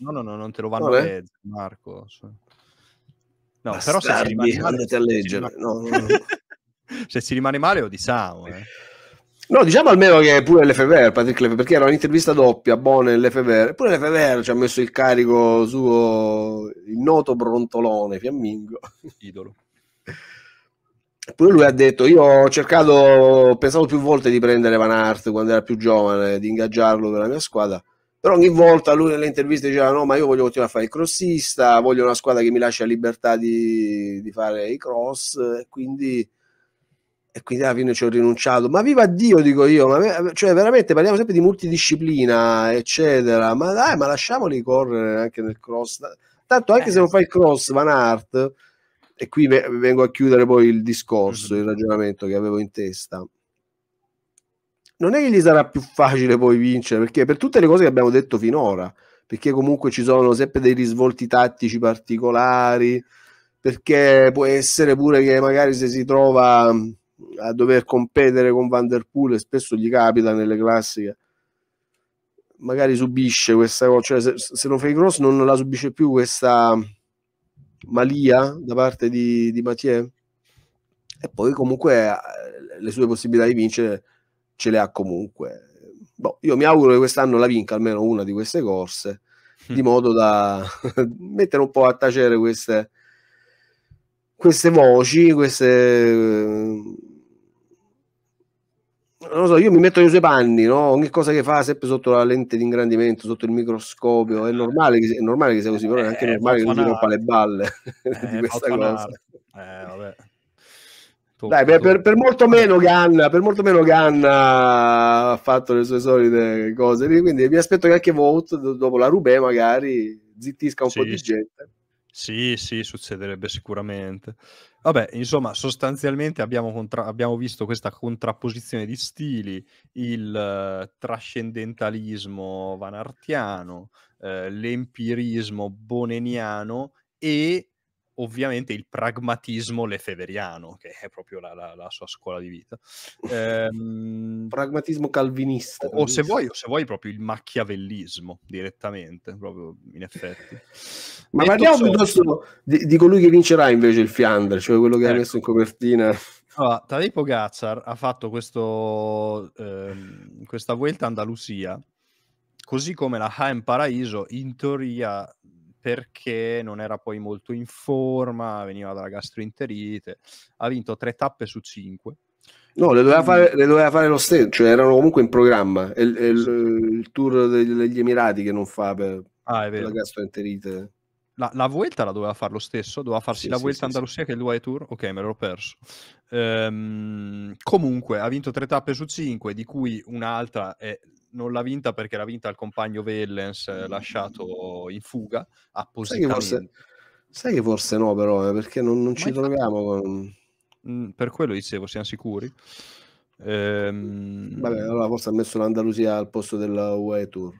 no, no, no, non te lo vanno a leggere, Marco. Cioè. No, Bastardi, però se si rimane male, andate a leggere. Se si, rimane... no, no. se si rimane male o di Sao. Eh. No, diciamo almeno che pure Lefebvre, Patrick Lefebvre, perché era un'intervista doppia, Bone e Lefebvre, pure Lefebvre ci ha messo il carico suo, il noto brontolone fiammingo. Idolo. Pure lui ha detto, io ho cercato, pensavo più volte di prendere Van Aert quando era più giovane, di ingaggiarlo per la mia squadra, però ogni volta lui nelle interviste diceva no, ma io voglio continuare a fare il crossista, voglio una squadra che mi lascia libertà di, di fare i cross, e quindi, e quindi alla fine ci ho rinunciato. Ma viva Dio, dico io, ma, cioè veramente parliamo sempre di multidisciplina, eccetera, ma dai, ma lasciamoli correre anche nel cross. Tanto anche eh, se non fai il cross, Van Art, e qui vengo a chiudere poi il discorso, mm-hmm. il ragionamento che avevo in testa non è che gli sarà più facile poi vincere, perché per tutte le cose che abbiamo detto finora, perché comunque ci sono sempre dei risvolti tattici particolari, perché può essere pure che magari se si trova a dover competere con Van Der Poel, spesso gli capita nelle classiche, magari subisce questa cosa, cioè se, se non fai cross non la subisce più questa malia da parte di, di Mathieu e poi comunque eh, le sue possibilità di vincere ce le ha comunque. Boh, io mi auguro che quest'anno la vinca almeno una di queste corse, mm. di modo da mettere un po' a tacere queste, queste voci, queste non lo so, io mi metto nei suoi panni, no? ogni cosa che fa sempre sotto la lente di ingrandimento, sotto il microscopio, è normale che, è normale che sia così, però è anche eh, normale che non si rompa le balle eh, di questa cosa. Eh, vabbè. Dai, per, per, per, molto meno Ganna, per molto meno Ganna ha fatto le sue solite cose quindi mi aspetto che anche Vout, dopo la Rubè magari, zittisca un sì, po' di gente. Sì, sì, succederebbe sicuramente. Vabbè, insomma, sostanzialmente abbiamo, contra- abbiamo visto questa contrapposizione di stili, il uh, trascendentalismo vanartiano, uh, l'empirismo boneniano e ovviamente il pragmatismo lefeveriano, che è proprio la, la, la sua scuola di vita. Ehm, pragmatismo calvinista. O, se, vuoi, o se vuoi proprio il machiavellismo direttamente, proprio in effetti. Ma Detto parliamo piuttosto di, di, colui che vincerà invece il Fiandre, cioè quello che ecco. ha messo in ecco. copertina. Allora, Tadej Pogacar ha fatto questo, ehm, questa Vuelta Andalusia, così come la Jaén Paraiso, in teoria perché non era poi molto in forma, veniva dalla gastroenterite, ha vinto tre tappe su cinque. No, le doveva fare, le doveva fare lo stesso, cioè erano comunque in programma, è, è il, il, tour degli Emirati che non fa per, ah, per la gastroenterite. La, la Vuelta la doveva fare lo stesso, doveva farsi sì, la Vuelta sì, Andalusia sì, che il UAE Tour, ok me l'ho perso. Ehm, comunque ha vinto tre tappe su cinque, di cui un'altra è non l'ha vinta perché l'ha vinta il compagno Vellens eh, lasciato in fuga appositamente. Sai che forse, sai che forse no però, eh, perché non, non ci troviamo con... Mm, per quello dicevo, siamo sicuri. Ehm... Vabbè, allora forse ha messo l'Andalusia al posto della UE Tour.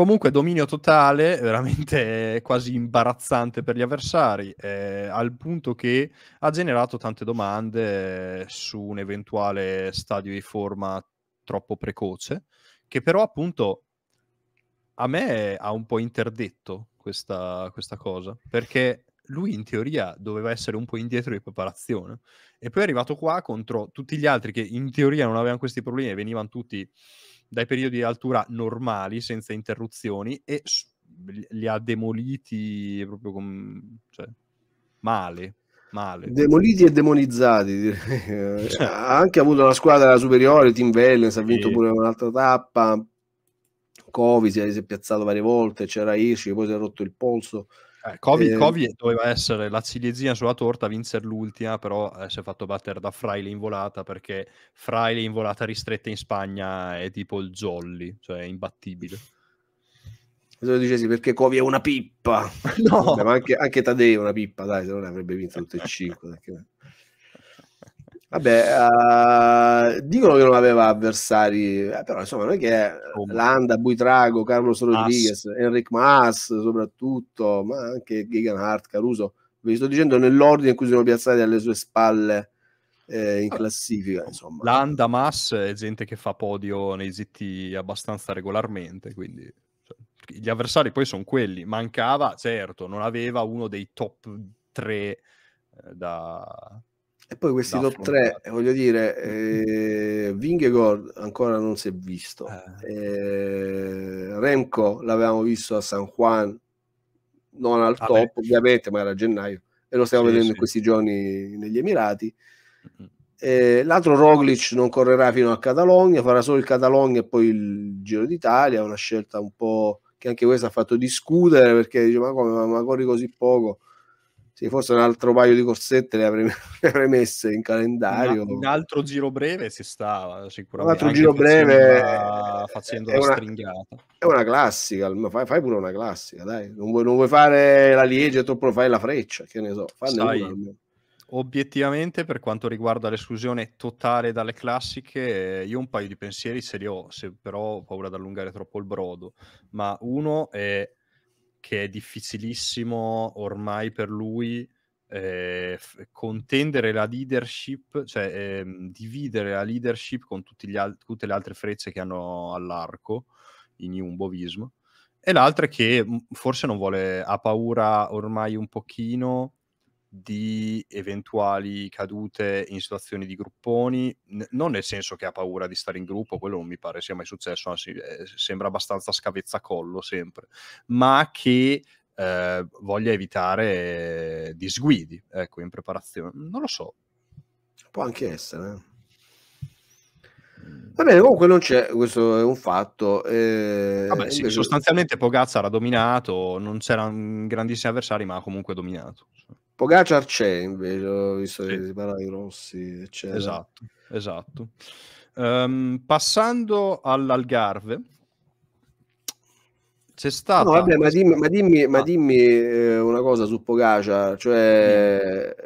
Comunque dominio totale, veramente quasi imbarazzante per gli avversari, eh, al punto che ha generato tante domande su un eventuale stadio di forma troppo precoce, che però appunto a me ha un po' interdetto questa, questa cosa, perché lui in teoria doveva essere un po' indietro di preparazione e poi è arrivato qua contro tutti gli altri che in teoria non avevano questi problemi e venivano tutti dai periodi di altura normali, senza interruzioni, e li ha demoliti proprio con, cioè, male. Male. Demoliti e demonizzati, eh, ha anche avuto una squadra superiore. Team Vellens ha vinto sì. pure un'altra tappa. Covi si è, piazzato varie volte. C'era Irci, poi si è rotto il polso eh, Covi, eh, Covi, doveva essere la ciliegina sulla torta, a vincere l'ultima, però eh, si è fatto battere da Fraile in volata perché Fraile in volata ristretta in Spagna è tipo il jolly, cioè è imbattibile. Se lo dicessi perché Covi è una pippa, no. anche, anche Tadei è una pippa, dai, se non avrebbe vinto tutte e cinque. Perché... Vabbè, uh, dicono che non aveva avversari, eh, però insomma non è che oh, Landa, Buitrago, Carlos Rodriguez, Mas. Enric Mas soprattutto, ma anche Gigan Hart, Caruso, vi sto dicendo nell'ordine in cui sono piazzati alle sue spalle eh, in ah, classifica. Insomma. Landa, Mas è gente che fa podio nei zitti abbastanza regolarmente, quindi cioè, gli avversari poi sono quelli. Mancava, certo, non aveva uno dei top 3 eh, da e poi questi top 3, voglio dire, eh, Vingegord ancora non si è visto, eh. eh. Remco l'avevamo visto a San Juan, non al ah, top beh. ovviamente, ma era a gennaio, e lo stiamo sì, vedendo sì. in questi giorni negli Emirati. Eh, l'altro Roglic non correrà fino a Catalogna, farà solo il Catalogna e poi il Giro d'Italia, una scelta un po' che anche questa ha fatto discutere perché dice ma come, ma, ma corri così poco? Sì, forse un altro paio di corsette le avrei, le avrei messe in calendario. Un, un altro giro breve si stava sicuramente. Un altro giro breve facendo è una, stringata. È una classica, fai, fai, pure una classica, dai. Non vuoi, non vuoi fare la Liege, troppo fai la freccia, che ne so. Fanne Sai, una, obiettivamente per quanto riguarda l'esclusione totale dalle classiche io un paio di pensieri se li ho se però ho paura di allungare troppo il brodo ma uno è che è difficilissimo ormai per lui eh, contendere la leadership, cioè ehm, dividere la leadership con al- tutte le altre frecce che hanno all'arco in Jumbovism. E l'altra è che forse non vuole, ha paura ormai un pochino di eventuali cadute in situazioni di grupponi, n- non nel senso che ha paura di stare in gruppo, quello non mi pare sia mai successo, anzi eh, sembra abbastanza scavezzacollo sempre, ma che eh, voglia evitare disguidi, ecco, in preparazione. Non lo so. Può anche essere. Eh. Mm. Va bene, comunque non c'è, questo è un fatto. Eh, Vabbè, sì, invece... Sostanzialmente Pogazza era dominato, non c'erano grandissimi avversari, ma comunque dominato. Pogacar c'è invece, ho visto sì. che si parla di Rossi, eccetera. Esatto, esatto. Um, passando all'Algarve, c'è stato. No, vabbè, ma dimmi, ma dimmi, ah. ma dimmi eh, una cosa su Pogacar, cioè, mm.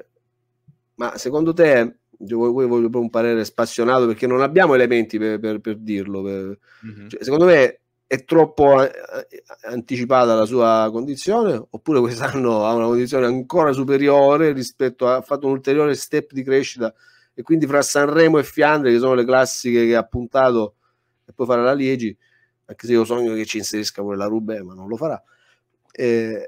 ma secondo te, io voglio, voglio un parere spassionato perché non abbiamo elementi per, per, per dirlo, per... Mm-hmm. Cioè, secondo me è troppo eh, eh, anticipata la sua condizione oppure quest'anno ha una condizione ancora superiore rispetto a ha fatto un ulteriore step di crescita e quindi fra Sanremo e Fiandre che sono le classiche che ha puntato e poi farà la Liegi anche se io sogno che ci inserisca pure la Rubè ma non lo farà eh,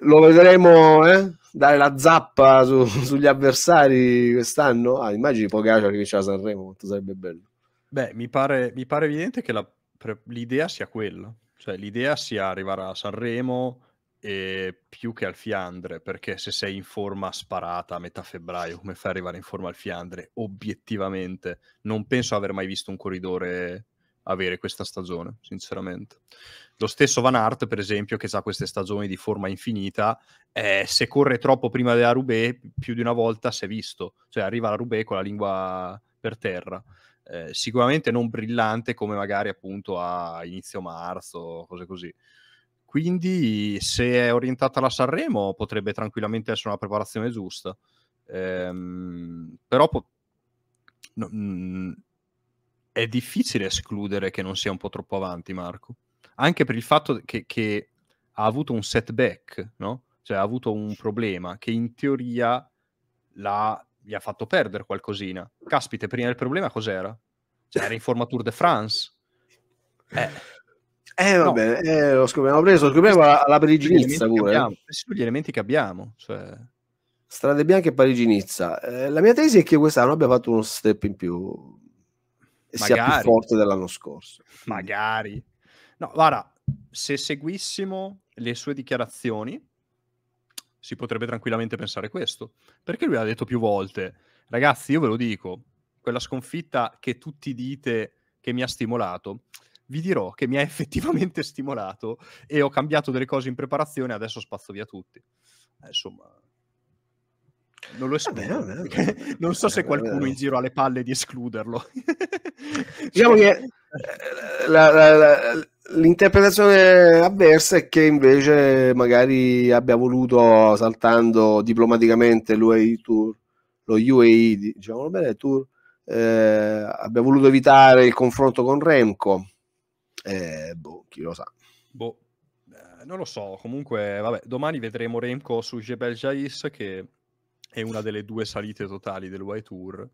lo vedremo eh, dare la zappa su, sugli avversari quest'anno ah, immagini Pogacar che c'è la Sanremo quanto sarebbe bello Beh, mi pare, mi pare evidente che la pre- l'idea sia quella, cioè l'idea sia arrivare a Sanremo e più che al Fiandre, perché se sei in forma sparata a metà febbraio, come fai ad arrivare in forma al Fiandre? Obiettivamente, non penso aver mai visto un corridore avere questa stagione, sinceramente. Lo stesso Van Art, per esempio, che ha queste stagioni di forma infinita, eh, se corre troppo prima della Roubaix, più di una volta si è visto, cioè arriva alla Roubaix con la lingua per terra eh, sicuramente non brillante come magari appunto a inizio marzo, cose così. Quindi se è orientata alla Sanremo potrebbe tranquillamente essere una preparazione giusta. Ehm, però po- no, mh, mm, è difficile escludere che non sia un po' troppo avanti Marco, anche per il fatto che, che ha avuto un setback, no? cioè ha avuto un problema che in teoria l'ha gli ha fatto perdere qualcosina. Caspita, prima il problema cos'era? Cioè, era in forma Tour de France. Eh, eh vabbè, no. eh, lo scopriamo preso, lo scopriamo alla, alla Parigi-Nizza pure. Eh. Questi sono gli elementi che abbiamo. Cioè... Strade Bianche e Parigi-Nizza. Eh, la mia tesi è che quest'anno abbia fatto uno step in più e sia più forte dell'anno scorso. Magari. No, guarda, se seguissimo le sue dichiarazioni si potrebbe tranquillamente pensare questo. Perché lui ha detto più volte, ragazzi, io ve lo dico, quella sconfitta che tutti dite che mi ha stimolato, vi dirò che mi ha effettivamente stimolato e ho cambiato delle cose in preparazione, adesso spazzo via tutti. Eh, insomma, non lo escludo. Vabbè, vabbè, vabbè. non so se qualcuno in giro ha le palle di escluderlo. diciamo che cioè eh, la, la, la, L'interpretazione avversa è che invece magari abbia voluto, saltando diplomaticamente l'UAE Tour, lo UAE, diciamo bene, Tour, eh, abbia voluto evitare il confronto con Remco. Eh, boh, chi lo sa. Boh, eh, non lo so. Comunque, vabbè, domani vedremo Remco su Jebel Jais, che è una delle due salite totali dell'UAE Tour.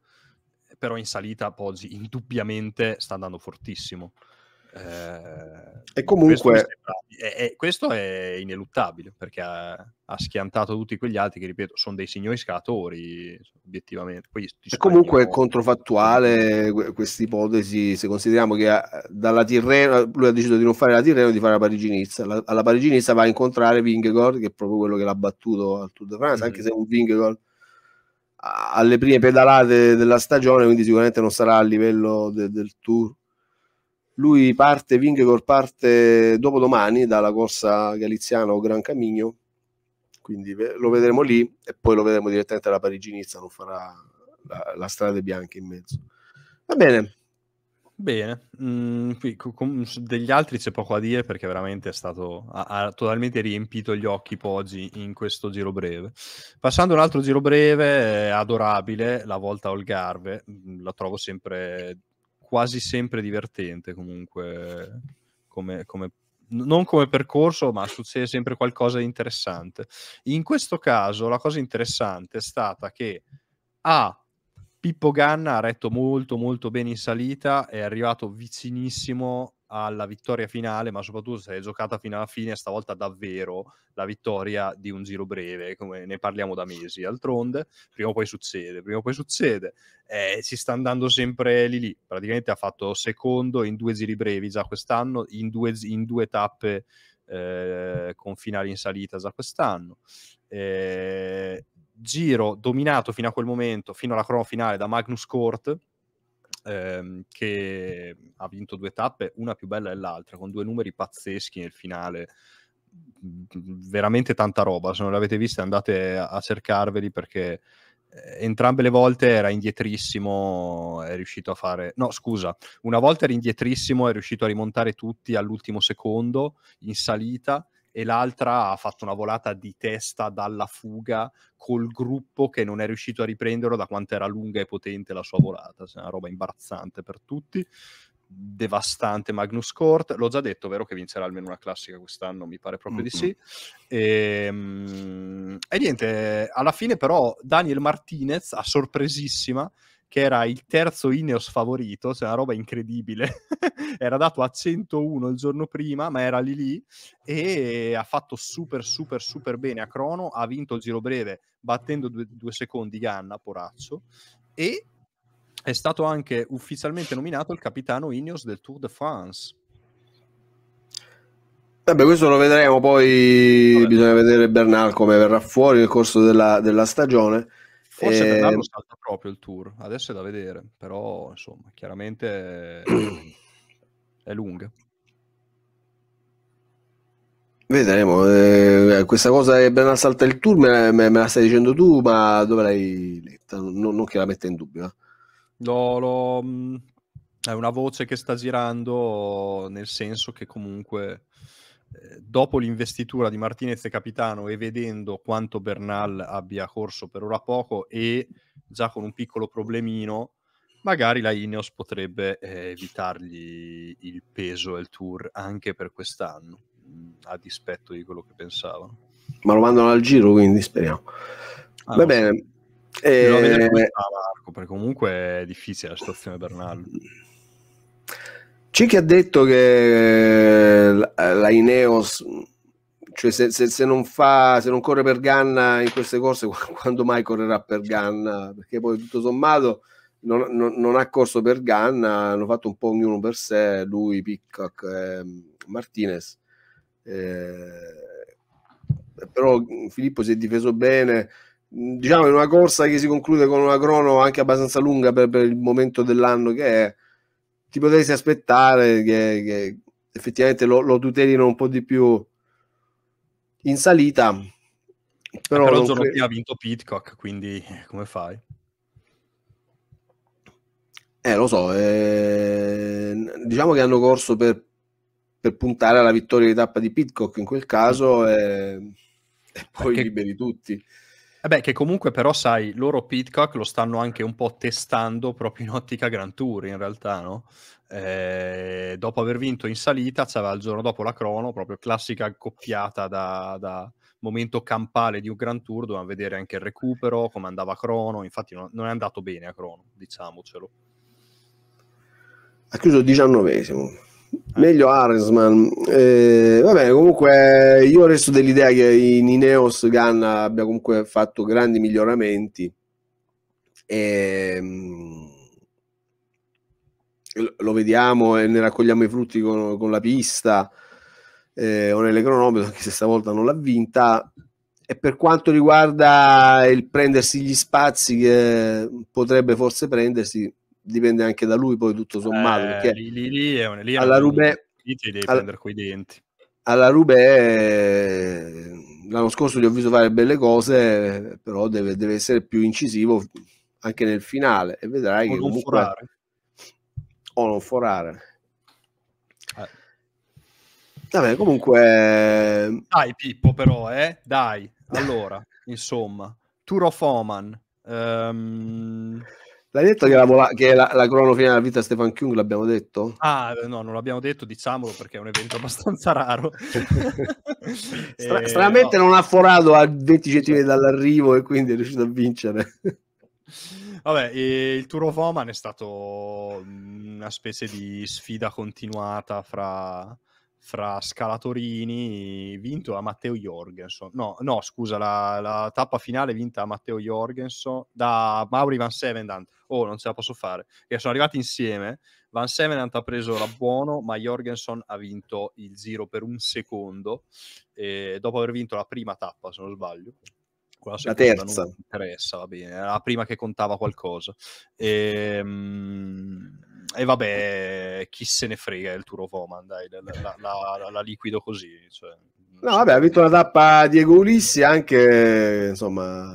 Però in salita Poggi indubbiamente sta andando fortissimo. Eh, e comunque questo è, è, questo è, ineluttabile perché ha, ha, schiantato tutti quegli altri che ripeto sono dei signori scalatori obiettivamente Poi, e comunque è controfattuale questa ipotesi se consideriamo che eh, dalla Tirreno lui ha deciso di non fare la Tirreno e di fare la Pariginizza la, alla Pariginizza va a incontrare Vingegaard che è proprio quello che l'ha battuto al Tour de France mm anche mm-hmm. se un Vingegaard alle prime pedalate della stagione quindi sicuramente non sarà a livello de, del Tour lui parte, Vingegor parte dopodomani dalla corsa galiziana o Gran Camigno, quindi lo vedremo lì e poi lo vedremo direttamente alla Parigi-Nizza, non farà la, la strada bianca in mezzo. Va bene, Bene, mm, qui, con, degli altri c'è poco a dire perché veramente è stato, ha, ha, totalmente riempito gli occhi Poggi in questo giro breve. Passando a un altro giro breve, eh, adorabile, la volta Olgarve, mm, la trovo sempre quasi sempre divertente comunque, come, come, non come percorso, ma succede sempre qualcosa di interessante. In questo caso la cosa interessante è stata che A, Pippo Ganna ha retto molto molto bene in salita, è arrivato vicinissimo alla vittoria finale, ma soprattutto se è giocata fino alla fine, stavolta davvero la vittoria di un giro breve, come ne parliamo da mesi. D'altronde, prima o poi succede, prima o poi succede. Eh, si sta andando sempre lì lì. Praticamente ha fatto secondo in due giri brevi già quest'anno, in due, in due tappe eh, con finali in salita già quest'anno. Eh, giro dominato fino a quel momento, fino alla crono finale da Magnus Kort ehm, che ha vinto due tappe, una più bella dell'altra, con due numeri pazzeschi nel finale veramente tanta roba. Se non l'avete vista, andate a cercarveli perché eh, entrambe le volte era indietrissimo, è riuscito a fare... No, scusa, una volta era indietrissimo, è riuscito a rimontare tutti all'ultimo secondo in salita e l'altra ha fatto una volata di testa dalla fuga col gruppo che non è riuscito a riprenderlo da quanto era lunga e potente la sua volata, una roba imbarazzante per tutti devastante Magnus Court. L'ho già detto, vero che vincerà almeno una classica quest'anno, mi pare proprio mm-hmm. di sì. E, ehm, e, niente, alla fine però Daniel Martinez a sorpresissima che era il terzo Ineos favorito, cioè una roba incredibile. era dato a 101 il giorno prima, ma era lì lì e ha fatto super super super bene a crono, ha vinto il giro breve battendo due, due secondi Ganna, poraccio, e è stato anche ufficialmente nominato il capitano Ineos del Tour de France. Vabbè, questo lo vedremo poi, Vabbè. bisogna vedere Bernal come verrà fuori nel corso della, della stagione Forse eh... Bernardo salta proprio il tour, adesso è da vedere, però insomma, chiaramente è lunga. Vedremo, ehm, eh, questa cosa che Bernardo salta il tour me, me, me, la stai dicendo tu, ma dove l'hai letta? Non, non che la metta in dubbio. Eh. No, mm, è una voce che sta girando nel senso che comunque dopo l'investitura di Martinez e Capitano e vedendo quanto Bernal abbia corso per ora poco e già con un piccolo problemino, magari la Ineos potrebbe eh, evitargli il peso e il tour anche per quest'anno, mm, a dispetto di quello che pensavano. Ma lo mandano al giro, quindi speriamo. Ah, Va no, bene. Sì. Eh... Marco, perché comunque è difficile la situazione Bernal. C'è chi ha detto che eh, la Ineos, cioè se, se, se, non fa, se non corre per Ganna in queste corse, quando mai correrà per Ganna? Perché poi tutto sommato non, non, non ha corso per Ganna, hanno fatto un po' ognuno per sé, lui, Piccock, eh, mm, Martinez. Eh, però Filippo si è difeso bene, diciamo in una corsa che si conclude con una crono anche abbastanza lunga per, per il momento dell'anno che è ti potresti aspettare che, che effettivamente lo, lo, tutelino un po' di più in salita. Però, però non giorno cre- ha vinto Pitcock, quindi eh, come fai? Eh, lo so, eh, diciamo che hanno corso per, per, puntare alla vittoria di tappa di Pitcock in quel caso eh, e poi Perché liberi tutti. Eh beh, che comunque però, sai, loro Pitcock lo stanno anche un po' testando proprio in ottica Grand Tour, in realtà, no? Eh, dopo aver vinto in salita, c'era il giorno dopo la crono, proprio classica accoppiata da, da momento campale di un Grand Tour, dovevamo vedere anche il recupero, come andava a crono, infatti non, non è andato bene a crono, diciamocelo. Ha chiuso il diciannovesimo Meglio Aresman. Eh, vabbè, comunque io resto dell'idea che in Ineos Ganna abbia comunque fatto grandi miglioramenti. E, ehm, lo vediamo e ne raccogliamo i frutti con, con la pista eh, o nelle cronometro, anche se stavolta non l'ha vinta. E per quanto riguarda il prendersi gli spazi che potrebbe forse prendersi, dipende anche da lui poi tutto sommato. Eh, perché lì, lì, è un, lì è alla Rubè... Lì devi alla, prendere coi denti. Alla Rubè l'anno scorso gli ho visto fare belle cose, però deve, deve essere più incisivo anche nel finale e vedrai o che... Non comunque... forare. O non forare. Eh. Vabbè, comunque... Dai Pippo però, eh? Dai. Allora, insomma, Tour of um, L'hai detto che, la, che la, la della vita Stefan Chung l'abbiamo detto? Ah, eh, no, non l'abbiamo detto, diciamolo perché è un evento abbastanza raro. Stra- e, eh, stranamente no. non ha forato a 20 centimetri dall'arrivo e quindi è riuscito a vincere. Vabbè, il Tour of Oman è stato mm, una specie di sfida continuata fra, fra Scalatorini vinto a Matteo Jorgensen. No, no scusa, la, la, tappa finale vinta a Matteo Jorgensen da Mauri Van Sevendant. Oh, non ce la posso fare. E sono arrivati insieme. Van Sevendant ha preso l'abbuono, ma Jorgensen ha vinto il giro per un secondo. Eh, dopo aver vinto la prima tappa, se non sbaglio. La, la terza. Non mi interessa, va bene. Era la prima che contava qualcosa. Ehm e vabbè, chi se ne frega il Turo Voman, dai, la, la, la, la liquido così. Cioè, no, cioè, vabbè, ha vinto una tappa Diego Ulissi, anche, insomma,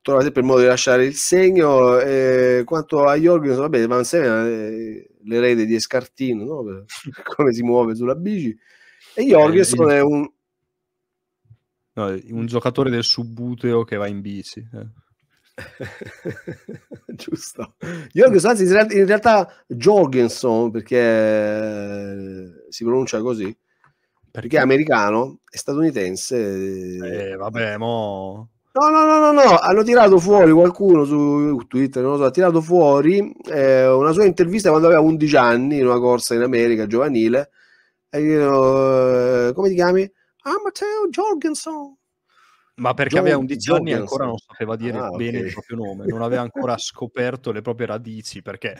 trova sempre il modo di lasciare il segno. Eh, quanto a Jorgensen, vabbè, Van Seven eh, l'erede di Escartino, no? come si muove sulla bici. E eh, Jorgensen eh, è un... No, un giocatore del subbuteo che va in bici. Eh. Giusto. Jorgensen, anzi in realtà Jorgensen perché eh, si pronuncia così, perché è americano, e statunitense. Eh. eh, vabbè, mo... No, no, no, no, no, hanno tirato fuori qualcuno su Twitter, non lo so, ha tirato fuori eh, una sua intervista quando aveva 11 anni in una corsa in America giovanile. E io, eh, come ti chiami? Amateo Jorgensen. Ma perché John, aveva 11 John anni e ancora non sapeva dire ah, bene okay. il proprio nome, non aveva ancora scoperto le proprie radici, perché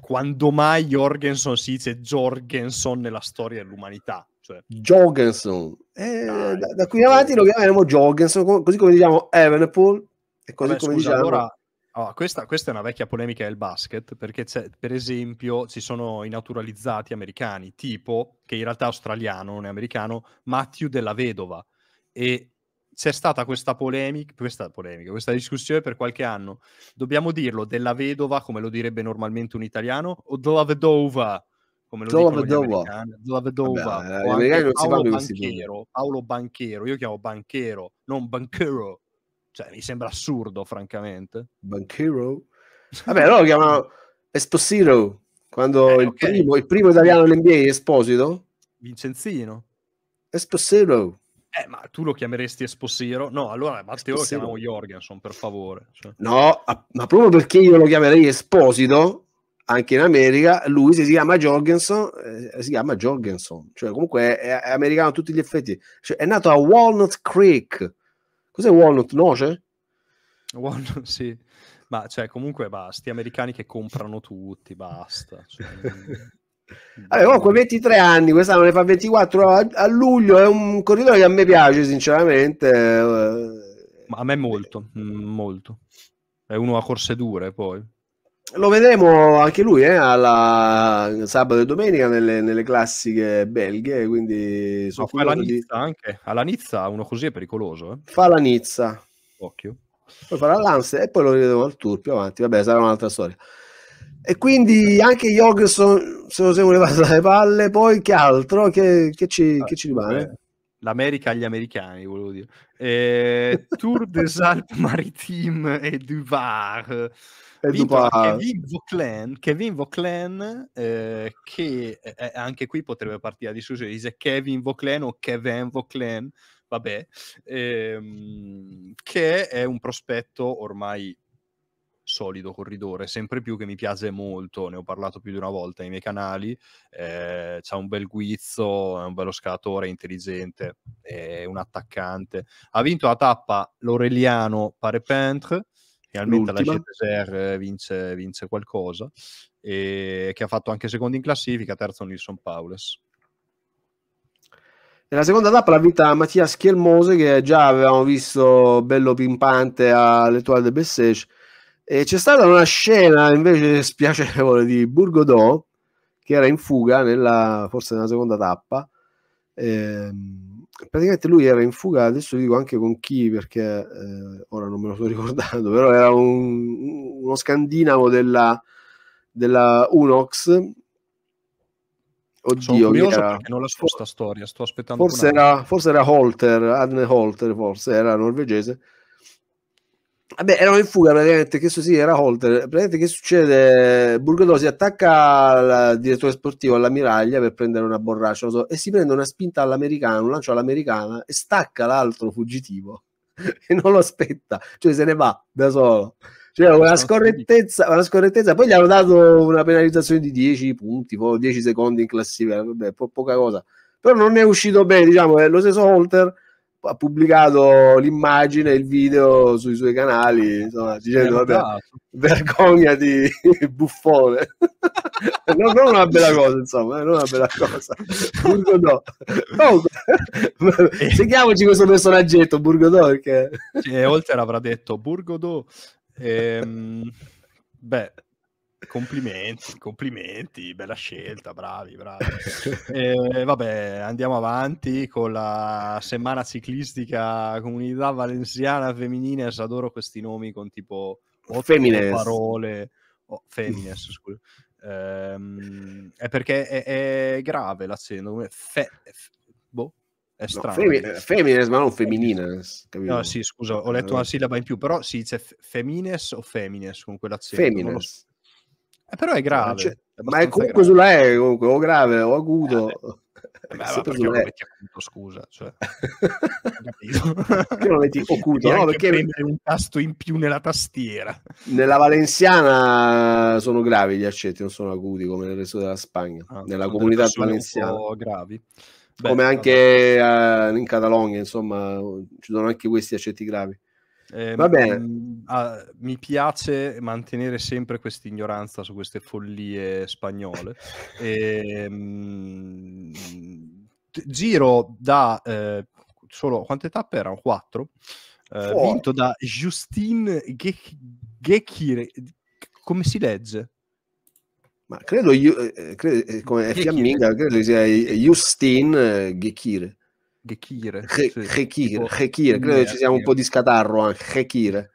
quando mai Jorgensen si dice Jorgensen nella storia dell'umanità? Cioè... Jorgensen. Eh, da, da, qui in avanti lo chiameremo Jorgensen, così come diciamo Evenepoel e così Beh, come scusa, diciamo... Allora... Oh, questa, questa, è una vecchia polemica del basket, perché c'è, per esempio ci sono i naturalizzati americani, tipo, che in realtà è australiano, non è americano, Matthew della Vedova. E c'è stata questa polemica, questa polemica, questa discussione per qualche anno. Dobbiamo dirlo della vedova, come lo direbbe normalmente un italiano, o della vedova, come lo dicono vedova. della vedova. Vabbè, eh, Paolo, Banchero, Paolo Banchero, io chiamo Banchero, non Banchero. Cioè, mi sembra assurdo, francamente. Banchero? Vabbè, loro lo chiamano Esposito, quando eh, il, primo, il primo italiano è Esposito. Vincenzino. Esposito. Eh, ma tu lo chiameresti Esposiro? No, allora Matteo Esposito. lo chiamiamo Jorgensen, per favore. Cioè. No, ma proprio perché io lo chiamerei Esposito, anche in America, lui si chiama Jorgensen, eh, si chiama Jorgensen. Cioè, comunque è, è, americano a tutti gli effetti. Cioè, è nato a Walnut Creek. Cos'è Walnut? Noce? Walnut, sì. Ma cioè, comunque, basta. Gli americani che comprano tutti, basta. Cioè, Vabbè, comunque 23 anni, quest'anno ne fa 24 a, a, luglio, è un corridore che a me piace sinceramente. Eh. Ma a me molto, mm, molto. È uno a corse dure poi. Lo vedremo anche lui eh, alla sabato e domenica nelle, nelle classiche belghe, quindi so no, la Nizza di... anche. Alla Nizza uno così è pericoloso. Eh. Fa la Nizza. Occhio. Poi farà l'Anse e poi lo rivedremo al Tour più avanti, vabbè sarà un'altra storia. E quindi anche Jorgensen se lo siamo levati dalle palle, poi che altro che, che, ci, ah, che ci, rimane? Eh, L'America agli americani, volevo dire. Eh, Tour des Alpes Maritimes et du Var. Kevin Vauclan, Kevin Vauclan eh, che eh, eh, anche qui potrebbe partire la discussione, dice Kevin Vauclan o Kevin Vauclan, vabbè, ehm, che è un prospetto ormai solido corridore, sempre più che mi piace molto, ne ho parlato più di una volta nei miei canali, eh, c'ha un bel guizzo, è un bello scalatore, intelligente, è un attaccante. Ha vinto la tappa l'Aureliano Parepentre, finalmente la GTSR vince, vince qualcosa, e che ha fatto anche secondo in classifica, terzo Nilson Paules. Nella seconda tappa l'ha vinta Mattia Schielmose, che già avevamo visto bello pimpante all'Etoile de Bessèche, e c'è stata una scena invece spiacevole di Burgodò che era in fuga, nella, forse nella seconda tappa. Eh, praticamente lui era in fuga, adesso dico anche con chi perché eh, ora non me lo sto ricordando, però era un, uno scandinavo della, della Unox. Oddio, era... non la so storia, sto aspettando. Forse era, forse era Holter, Adne Holter, forse era norvegese Vabbè, erano in fuga praticamente, questo sì, era Holter. Praticamente che succede? Burgodo si attacca al direttore sportivo, all'ammiraglia, per prendere una borraccia so, e si prende una spinta all'americano, un lancio all'americana e stacca l'altro fuggitivo. e non lo aspetta, cioè se ne va da solo. Cioè, una scorrettezza, una scorrettezza. Poi gli hanno dato una penalizzazione di 10 punti, 10 secondi in classifica, vabbè, po- poca cosa. Però non è uscito bene, diciamo, è lo stesso Holter ha pubblicato l'immagine e il video sui suoi canali, insomma, dicendo eh, vabbè, vergognati buffone. non, non una bella cosa, insomma, eh, non una bella cosa. Burgodò. Oh, seguiamoci questo personaggetto, Burgodò, perché... e oltre avrà detto Burgodò... Ehm, beh, Complimenti, complimenti, bella scelta, bravi, bravi. E, vabbè, andiamo avanti con la settimana ciclistica comunità valenziana femminile. Adoro questi nomi con tipo femmine parole. Oh, femines, scusa. Ehm, è perché è, è grave l'accento. Fe, fe, boh, è strano. No, femi- femines, ma non femminines. No, sì, scusa, ho letto una eh. sillaba in più, però si dice femines o femines con quell'accento. Femines. Eh, però è cioè, grave. È ma è comunque grave. sulla comunque, o grave o acuto. Eh, Beh, ma perché non metti acuto, scusa, cioè. perché non metti acuto? No, perché prendere un tasto in più nella tastiera. Nella valenziana sono gravi gli accetti, non sono acuti come nel resto della Spagna, ah, nella comunità valenziana. Sono gravi. Beh, come anche uh, in Catalogna, insomma, ci sono anche questi accetti gravi. Eh, mh, ah, mi piace mantenere sempre questa ignoranza su queste follie spagnole. e, ehm, mh, giro da eh, solo quante tappe erano? Quattro. Eh, vinto da Justin Ghekire. Come si legge? Ma credo, io, eh, eh, credo eh, come è fiamminga, credo sia Justin Ghekire. Ghekir. Ghekir, Ghekir, credo ci sia un po' di scatarro anche, Ghekir.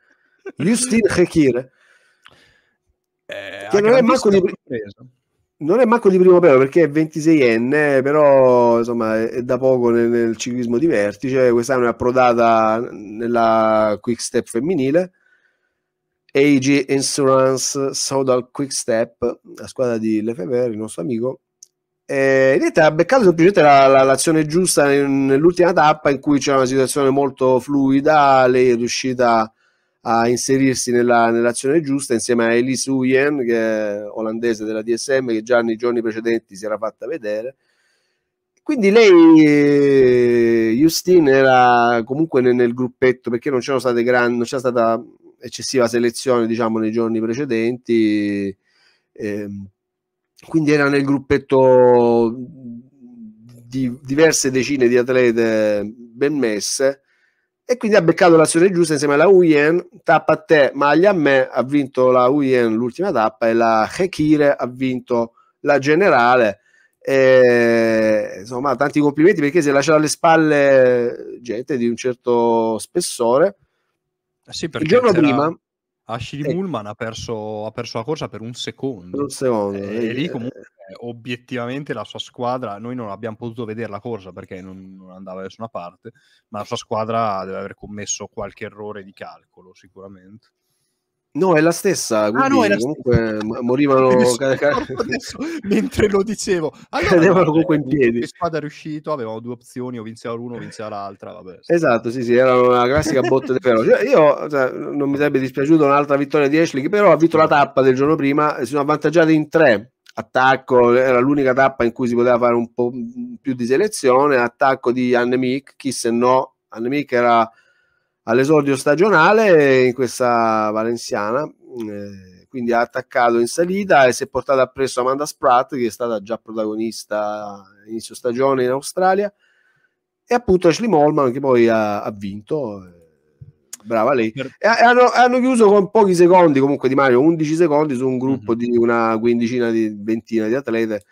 Justin Ghekir. Eh, che non è, manco di, non è manco di primo pelo perché è 26enne, però insomma è da poco nel, nel ciclismo di vertice, quest'anno è approdata nella quick step femminile. AG Insurance Sodal Quick Step, la squadra di Lefebvre, il nostro amico, eh, niente, ha beccato semplicemente la, la, l'azione giusta nell'ultima tappa in cui c'era una situazione molto fluida, lei è riuscita a inserirsi nella, nell'azione giusta insieme a Elise Uyen, che è olandese della DSM, che già nei giorni precedenti si era fatta vedere. Quindi lei, Justine, era comunque nel, nel gruppetto perché non c'era, gran, non c'era stata eccessiva selezione diciamo, nei giorni precedenti. Eh, quindi era nel gruppetto di diverse decine di atlete ben messe e quindi ha beccato l'azione giusta insieme alla Uyen, tappa a te, maglia a me, ha vinto la Uyen l'ultima tappa e la Hekire ha vinto la generale. E, insomma, tanti complimenti perché si è lasciato alle spalle gente di un certo spessore. Eh sì, il giorno prima, Ashiri eh. Mullman ha perso, ha perso, la corsa per un secondo. Un secondo. Eh, e lì eh. comunque obiettivamente la sua squadra, noi non abbiamo potuto vedere la corsa perché non, non, andava da nessuna parte, ma la sua squadra deve aver commesso qualche errore di calcolo sicuramente. No, è la stessa, ah, no, è la comunque stessa. morivano adesso, mentre lo dicevo. Allora, cadevano comunque in piedi. Che squadra è riuscito, avevamo due opzioni, o vinceva l'uno o vinceva l'altra, vabbè. Esatto, sì, sì, era una classica botte di ferro. Io cioè, non mi sarebbe dispiaciuto un'altra vittoria di Ashley, che però ha vinto la tappa del giorno prima, si sono avvantaggiati in tre, attacco era l'unica tappa in cui si poteva fare un po' più di selezione attacco di Annemiek chi se no Annemiek era all'esordio stagionale in questa valenziana. Eh, quindi ha attaccato in salita e si è portata appresso Amanda Spratt, che è stata già protagonista inizio stagione in Australia, e appunto Ashley Molman, che poi ha, ha vinto. Eh, brava lei. Per... E hanno, hanno, chiuso con pochi secondi, comunque Di Mario, 11 secondi su un gruppo mm-hmm. di una quindicina, di ventina di atlete.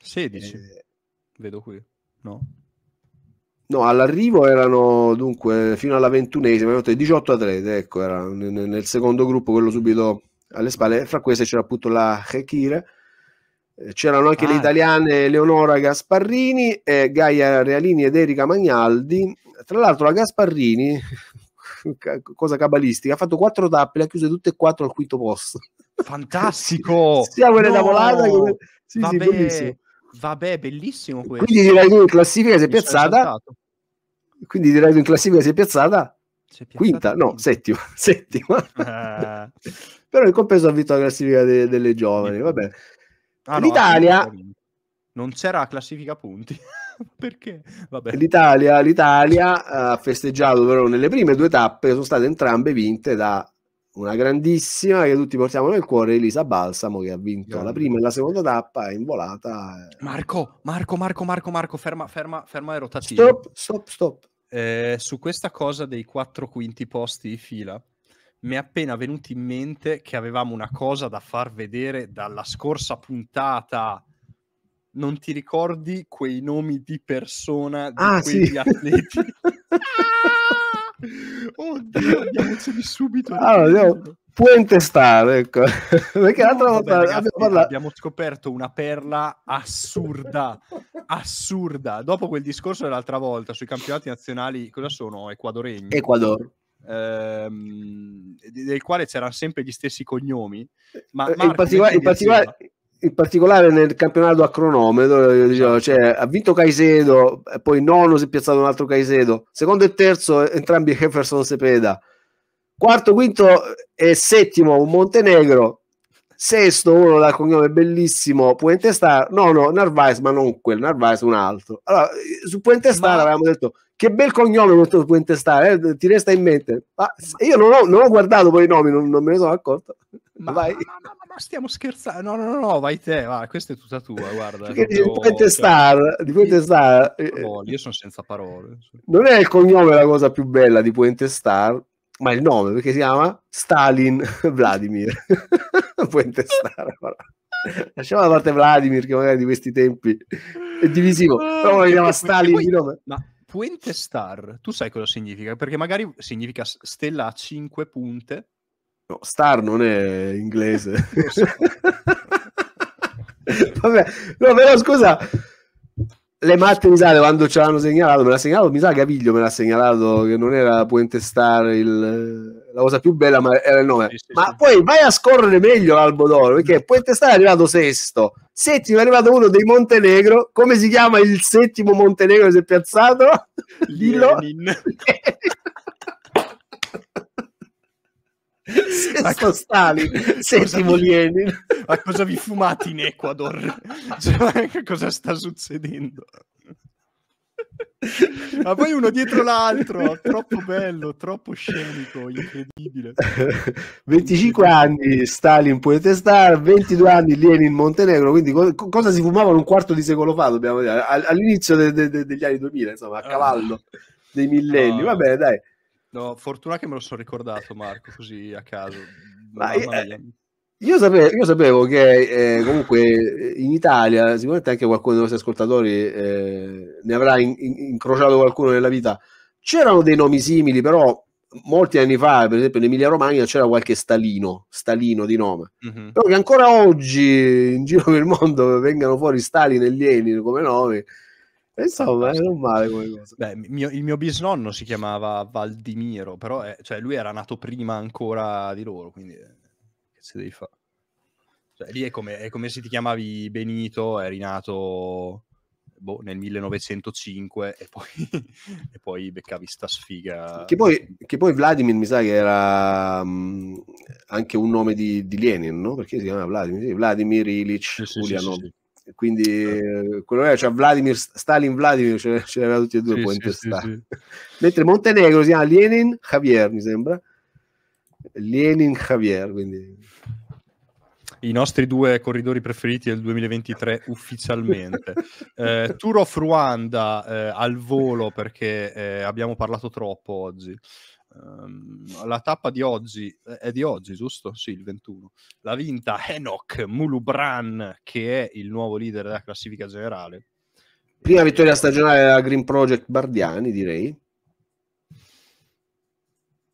16. Eh, Vedo qui. No? No, all'arrivo erano dunque fino alla ventunesima, 18 atlete, ecco, era nel secondo gruppo, quello subito alle spalle. Fra queste c'era appunto la Hekire, eh, c'erano anche ah. le italiane Leonora Gasparrini, eh, Gaia Realini ed Erika Magnaldi. Tra l'altro la Gasparrini, cosa cabalistica, ha fatto quattro tappe, le ha chiuse tutte e quattro al quinto posto. Fantastico! Sia quella no! da volata che... Sì, Vabbè. sì, bellissimo. Vabbè, bellissimo questo. Quindi direi che in classifica si è piazzata quindi direi che in classifica si è piazzata si è quinta, no, settima, settima. Ah. però in compenso ha vinto la classifica de- delle giovani, va Ah, L'Italia... No, non c'era classifica punti. Perché? Vabbè. L'Italia, L'Italia ha festeggiato però nelle prime due tappe, sono state entrambe vinte da una grandissima che tutti portiamo nel cuore, Elisa Balsamo che ha vinto Grande. la prima e la seconda tappa è involata. Eh. Marco, Marco, Marco, Marco, Marco, ferma, ferma, ferma e rotativo. Stop, stop, stop. Eh, su questa cosa dei quattro quinti posti di fila, mi è appena venuto in mente che avevamo una cosa da far vedere dalla scorsa puntata. Non ti ricordi quei nomi di persona di ah, quegli sì. atleti? Oddio, andiamoceli subito. Allora, ah, io... Puente Star, ecco. Perché l'altra no, volta ragazzi, abbiamo, parlato... abbiamo, scoperto una perla assurda, assurda. Dopo quel discorso dell'altra volta sui campionati nazionali, cosa sono? Ecuadoregni. Ecuador. Ehm, del quale c'erano sempre gli stessi cognomi. Ma eh, in particolare, in particolare nel campionato a cronometro, diciamo, esatto. cioè, ha vinto Caicedo, poi nono si è piazzato un altro Caicedo, secondo e terzo entrambi Jefferson Sepeda, quarto, quinto e settimo Montenegro, sesto uno dal cognome bellissimo Puente Star, nono Narvaez, ma non quel Narvaez, un altro. Allora, su Puente Star ma... avevamo detto che bel cognome questo Puente Star, eh, ti resta in mente? Ma, io non ho, non ho, guardato poi i nomi, non, non me ne sono accorto. Ma, ma, ma, ma, stiamo scherzando? No, no, no, vai te, va, questa è tutta tua, guarda. di Puente Star, di Puente Star... No, io sono senza parole. Non è il cognome la cosa più bella di Puente Star, ma il nome, perché si chiama Stalin Vladimir. Puente Star, guarda. Lasciamo da parte Vladimir, che magari di questi tempi è divisivo, ah, però lo chiama Stalin poi, di nome. Ma Puente Star, tu sai cosa significa? Perché magari significa stella a 5 punte, No, star non è inglese. Vabbè, no, però scusa, le matte sa quando ce l'hanno segnalato, me l'ha segnalato, mi sa Gaviglio me l'ha segnalato che non era Puente Star il, la cosa più bella, ma era il nome. Sì, sì, ma sì. poi vai a scorrere meglio l'albo d'oro, perché mm. Puente Star è arrivato sesto, settimo è arrivato uno dei Montenegro, come si chiama il settimo Montenegro che si è piazzato? Lillo. Sesto ma... Stalin, settimo vi... Ma cosa vi fumate in Ecuador? Cioè, cosa sta succedendo? Ma poi uno dietro l'altro, troppo bello, troppo scenico, incredibile. 25 anni Stalin potete star, 22 anni Lenin Montenegro, quindi co- cosa si fumavano un quarto di secolo fa, dobbiamo dire, all'inizio de- de- degli anni 2000, insomma, a ah. cavallo dei millenni. Ah. Va bene, dai. No, fortuna che me lo sono ricordato, Marco, così a caso. Ma eh, io, io, sapevo, io, sapevo, che eh, comunque eh, in Italia, sicuramente anche qualcuno dei nostri ascoltatori eh, ne avrà in, in, incrociato qualcuno nella vita. C'erano dei nomi simili, però molti anni fa, per esempio in Emilia Romagna c'era qualche Stalino, Stalino di nome, mm-hmm. però che ancora oggi in giro per il mondo vengano fuori Stalin e Lenin come nomi, Pensavo, eh, non male come cosa. Beh, mio, il mio bisnonno si chiamava Valdimiro, però è, cioè, lui era nato prima ancora di loro, quindi eh, che si devi fare? Cioè, lì è come, è come, se ti chiamavi Benito, eri nato boh, nel 1905 e poi, e poi beccavi sta sfiga. Che poi, che poi, Vladimir mi sa che era um, anche un nome di, di, Lenin, no? Perché si chiama Vladimir? Sì, Vladimir Ilich sì, sì, quindi quello là c'è cioè Vladimir Stalin Vladimir ce, ce l'aveva tutti e due sì, può intestare sì, sì, mentre Montenegro si chiama Lenin Javier mi sembra Lenin Javier quindi i nostri due corridori preferiti del 2023 ufficialmente. Eh, Tour of Ruanda eh, al volo perché eh, abbiamo parlato troppo oggi. Ehm, la tappa di oggi eh, è di oggi, giusto? Sì, il 21. L'ha vinta Henok Mulubran, che è il nuovo leader della classifica generale. Prima vittoria stagionale della Green Project Bardiani, direi.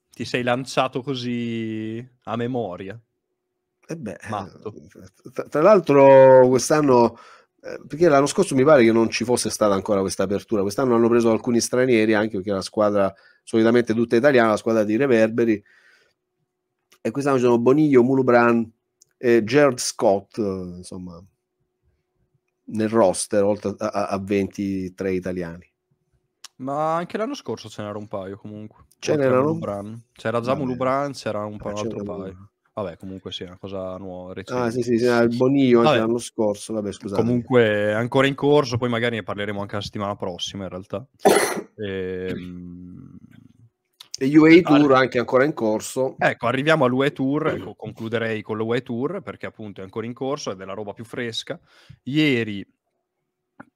Ti sei lanciato così a memoria. Eh beh, Matto. Tra, l'altro quest'anno eh, perché l'anno scorso mi pare che non ci fosse stata ancora questa apertura. Quest'anno hanno preso alcuni stranieri, anche perché la squadra solitamente tutta italiana, la squadra di Reverberi. E quest'anno ci sono Boniglio, Mulubran e Gerard Scott, insomma, nel roster, oltre a, a 23 italiani. Ma anche l'anno scorso ce n'erano un paio comunque. Ce n'era C'era già Lubran, c'era un, eh, pa- un altro paio. Vabbè, comunque sì, è una cosa nuova. Recente. Ah, sì, sì, sì il Bonio l'anno scorso, vabbè, scusate. Comunque è ancora in corso, poi magari ne parleremo anche la settimana prossima in realtà. Ehm, e, e UA eh, Tour Ar- anche ancora in corso. Ecco, arriviamo all'UE Tour, ecco, concluderei con l'UE Tour perché appunto è ancora in corso, è della roba più fresca. Ieri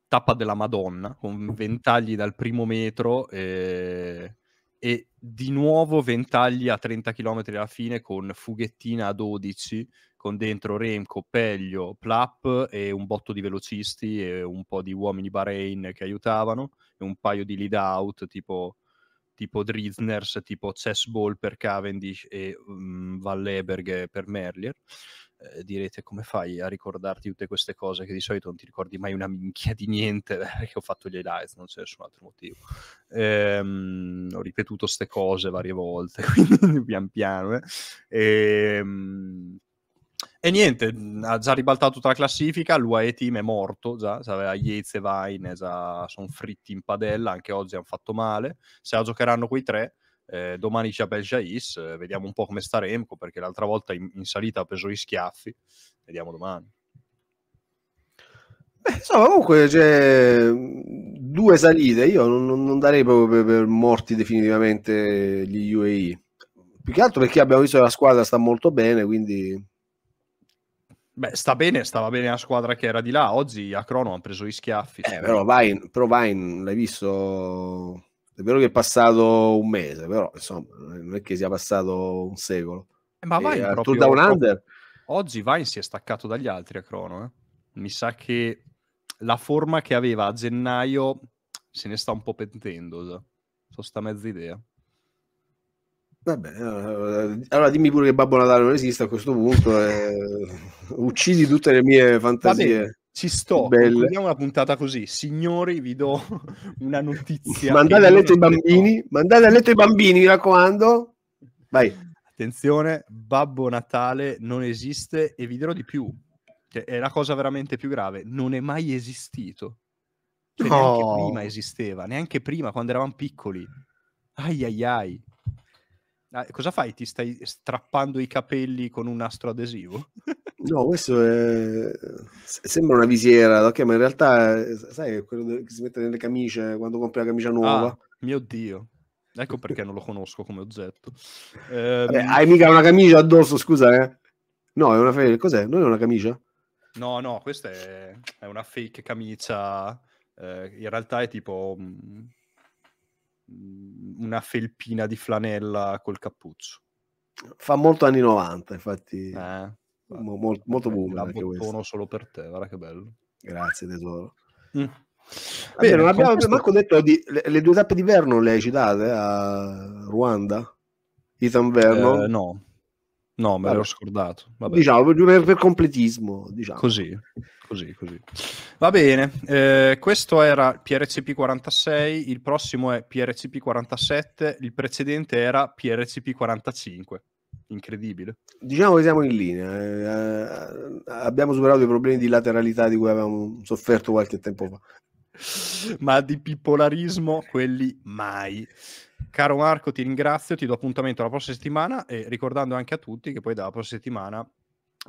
tappa della Madonna con ventagli dal primo metro e e di nuovo ventagli a 30 km alla fine con fughettina a 12 con dentro Remco, Peglio, Plap e un botto di velocisti e un po' di uomini Bahrain che aiutavano e un paio di lead out tipo, tipo Drizners, tipo Chess Ball per Cavendish e um, Valleberg per Merlier. Eh, direte come fai a ricordarti tutte queste cose che di solito non ti ricordi mai una minchia di niente perché ho fatto gli highlights, non c'è nessun altro motivo. Ehm, ho ripetuto queste cose varie volte, quindi pian piano. Eh. Ehm, e niente, ha già ribaltato tutta la classifica, l'UAE team è morto già, aveva Yates e Vine, ah, sono fritti in padella, anche oggi hanno fatto male, se la giocheranno quei tre eh, domani c'è Bel Jais, eh, vediamo un po' come sta Remco perché l'altra volta in, in salita ha preso gli schiaffi, vediamo domani. Beh, insomma, comunque c'è mm, due salite, io non, non darei proprio per, per, morti definitivamente gli UAE, più che altro perché abbiamo visto che la squadra sta molto bene, quindi... Beh, sta bene, stava bene la squadra che era di là, oggi a Crono hanno preso gli schiaffi. Eh, però Vine, però Vine l'hai visto è vero che è passato un mese, però insomma, non è che sia passato un secolo. Eh, ma vai proprio, Tour Down Under. Oggi Vine si è staccato dagli altri a crono. Eh? Mi sa che la forma che aveva a gennaio se ne sta un po' pentendo. So, sta mezza idea. Vabbè, eh, allora dimmi pure che Babbo Natale non esiste a questo punto. Eh, uccidi tutte le mie fantasie. Ci sto, vediamo una puntata così. Signori, vi do una notizia. mandate a letto i bambini, mandate a letto i bambini, mi raccomando. Vai. Attenzione, Babbo Natale non esiste e vi dirò di più. Cioè, è la cosa veramente più grave, non è mai esistito. Cioè, no. Neanche prima esisteva, neanche prima quando eravamo piccoli. Ai ai ai. Ah, cosa fai? Ti stai strappando i capelli con un nastro adesivo? no, questo è... sembra una visiera, ok, ma in realtà, sai, è quello che si mette nelle camicie quando compri la camicia nuova. Ah, mio Dio. Ecco perché non lo conosco come oggetto. Eh, Vabbè, hai mica una camicia addosso, scusa, eh? No, è una fake. Cos'è? Non è una camicia? No, no, questa è, è una fake camicia. Eh, in realtà è tipo mm, Mm, una felpina di flanella col cappuccio. Fa molto anni 90, infatti. Eh, mo- molto, molto boomer. La solo per te, guarda che bello. Grazie tesoro. Mm. Vabbè, non abbiamo questo... manco detto di, le, le, due tappe di Vernon le hai citate eh, a Ruanda? Ethan Vernon? Eh, no. No, me l'ero scordato. Vabbè. Diciamo, per, per completismo. Diciamo. Così, così, così. Va bene, eh, questo era PRCP 46, il prossimo è PRCP 47, il precedente era PRCP 45. Incredibile. Diciamo che siamo in linea. Eh, eh, abbiamo superato i problemi di lateralità di cui avevamo sofferto qualche tempo fa. Ma di bipolarismo quelli mai. Caro Marco, ti ringrazio, ti do appuntamento alla prossima settimana e ricordando anche a tutti che poi dalla prossima settimana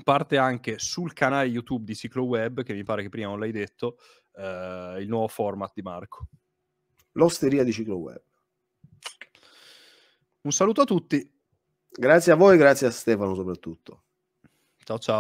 parte anche sul canale YouTube di Ciclo Web, che mi pare che prima non l'hai detto, eh, il nuovo format di Marco. L'osteria di Ciclo Web. Un saluto a tutti. Grazie a voi, grazie a Stefano soprattutto. Ciao ciao.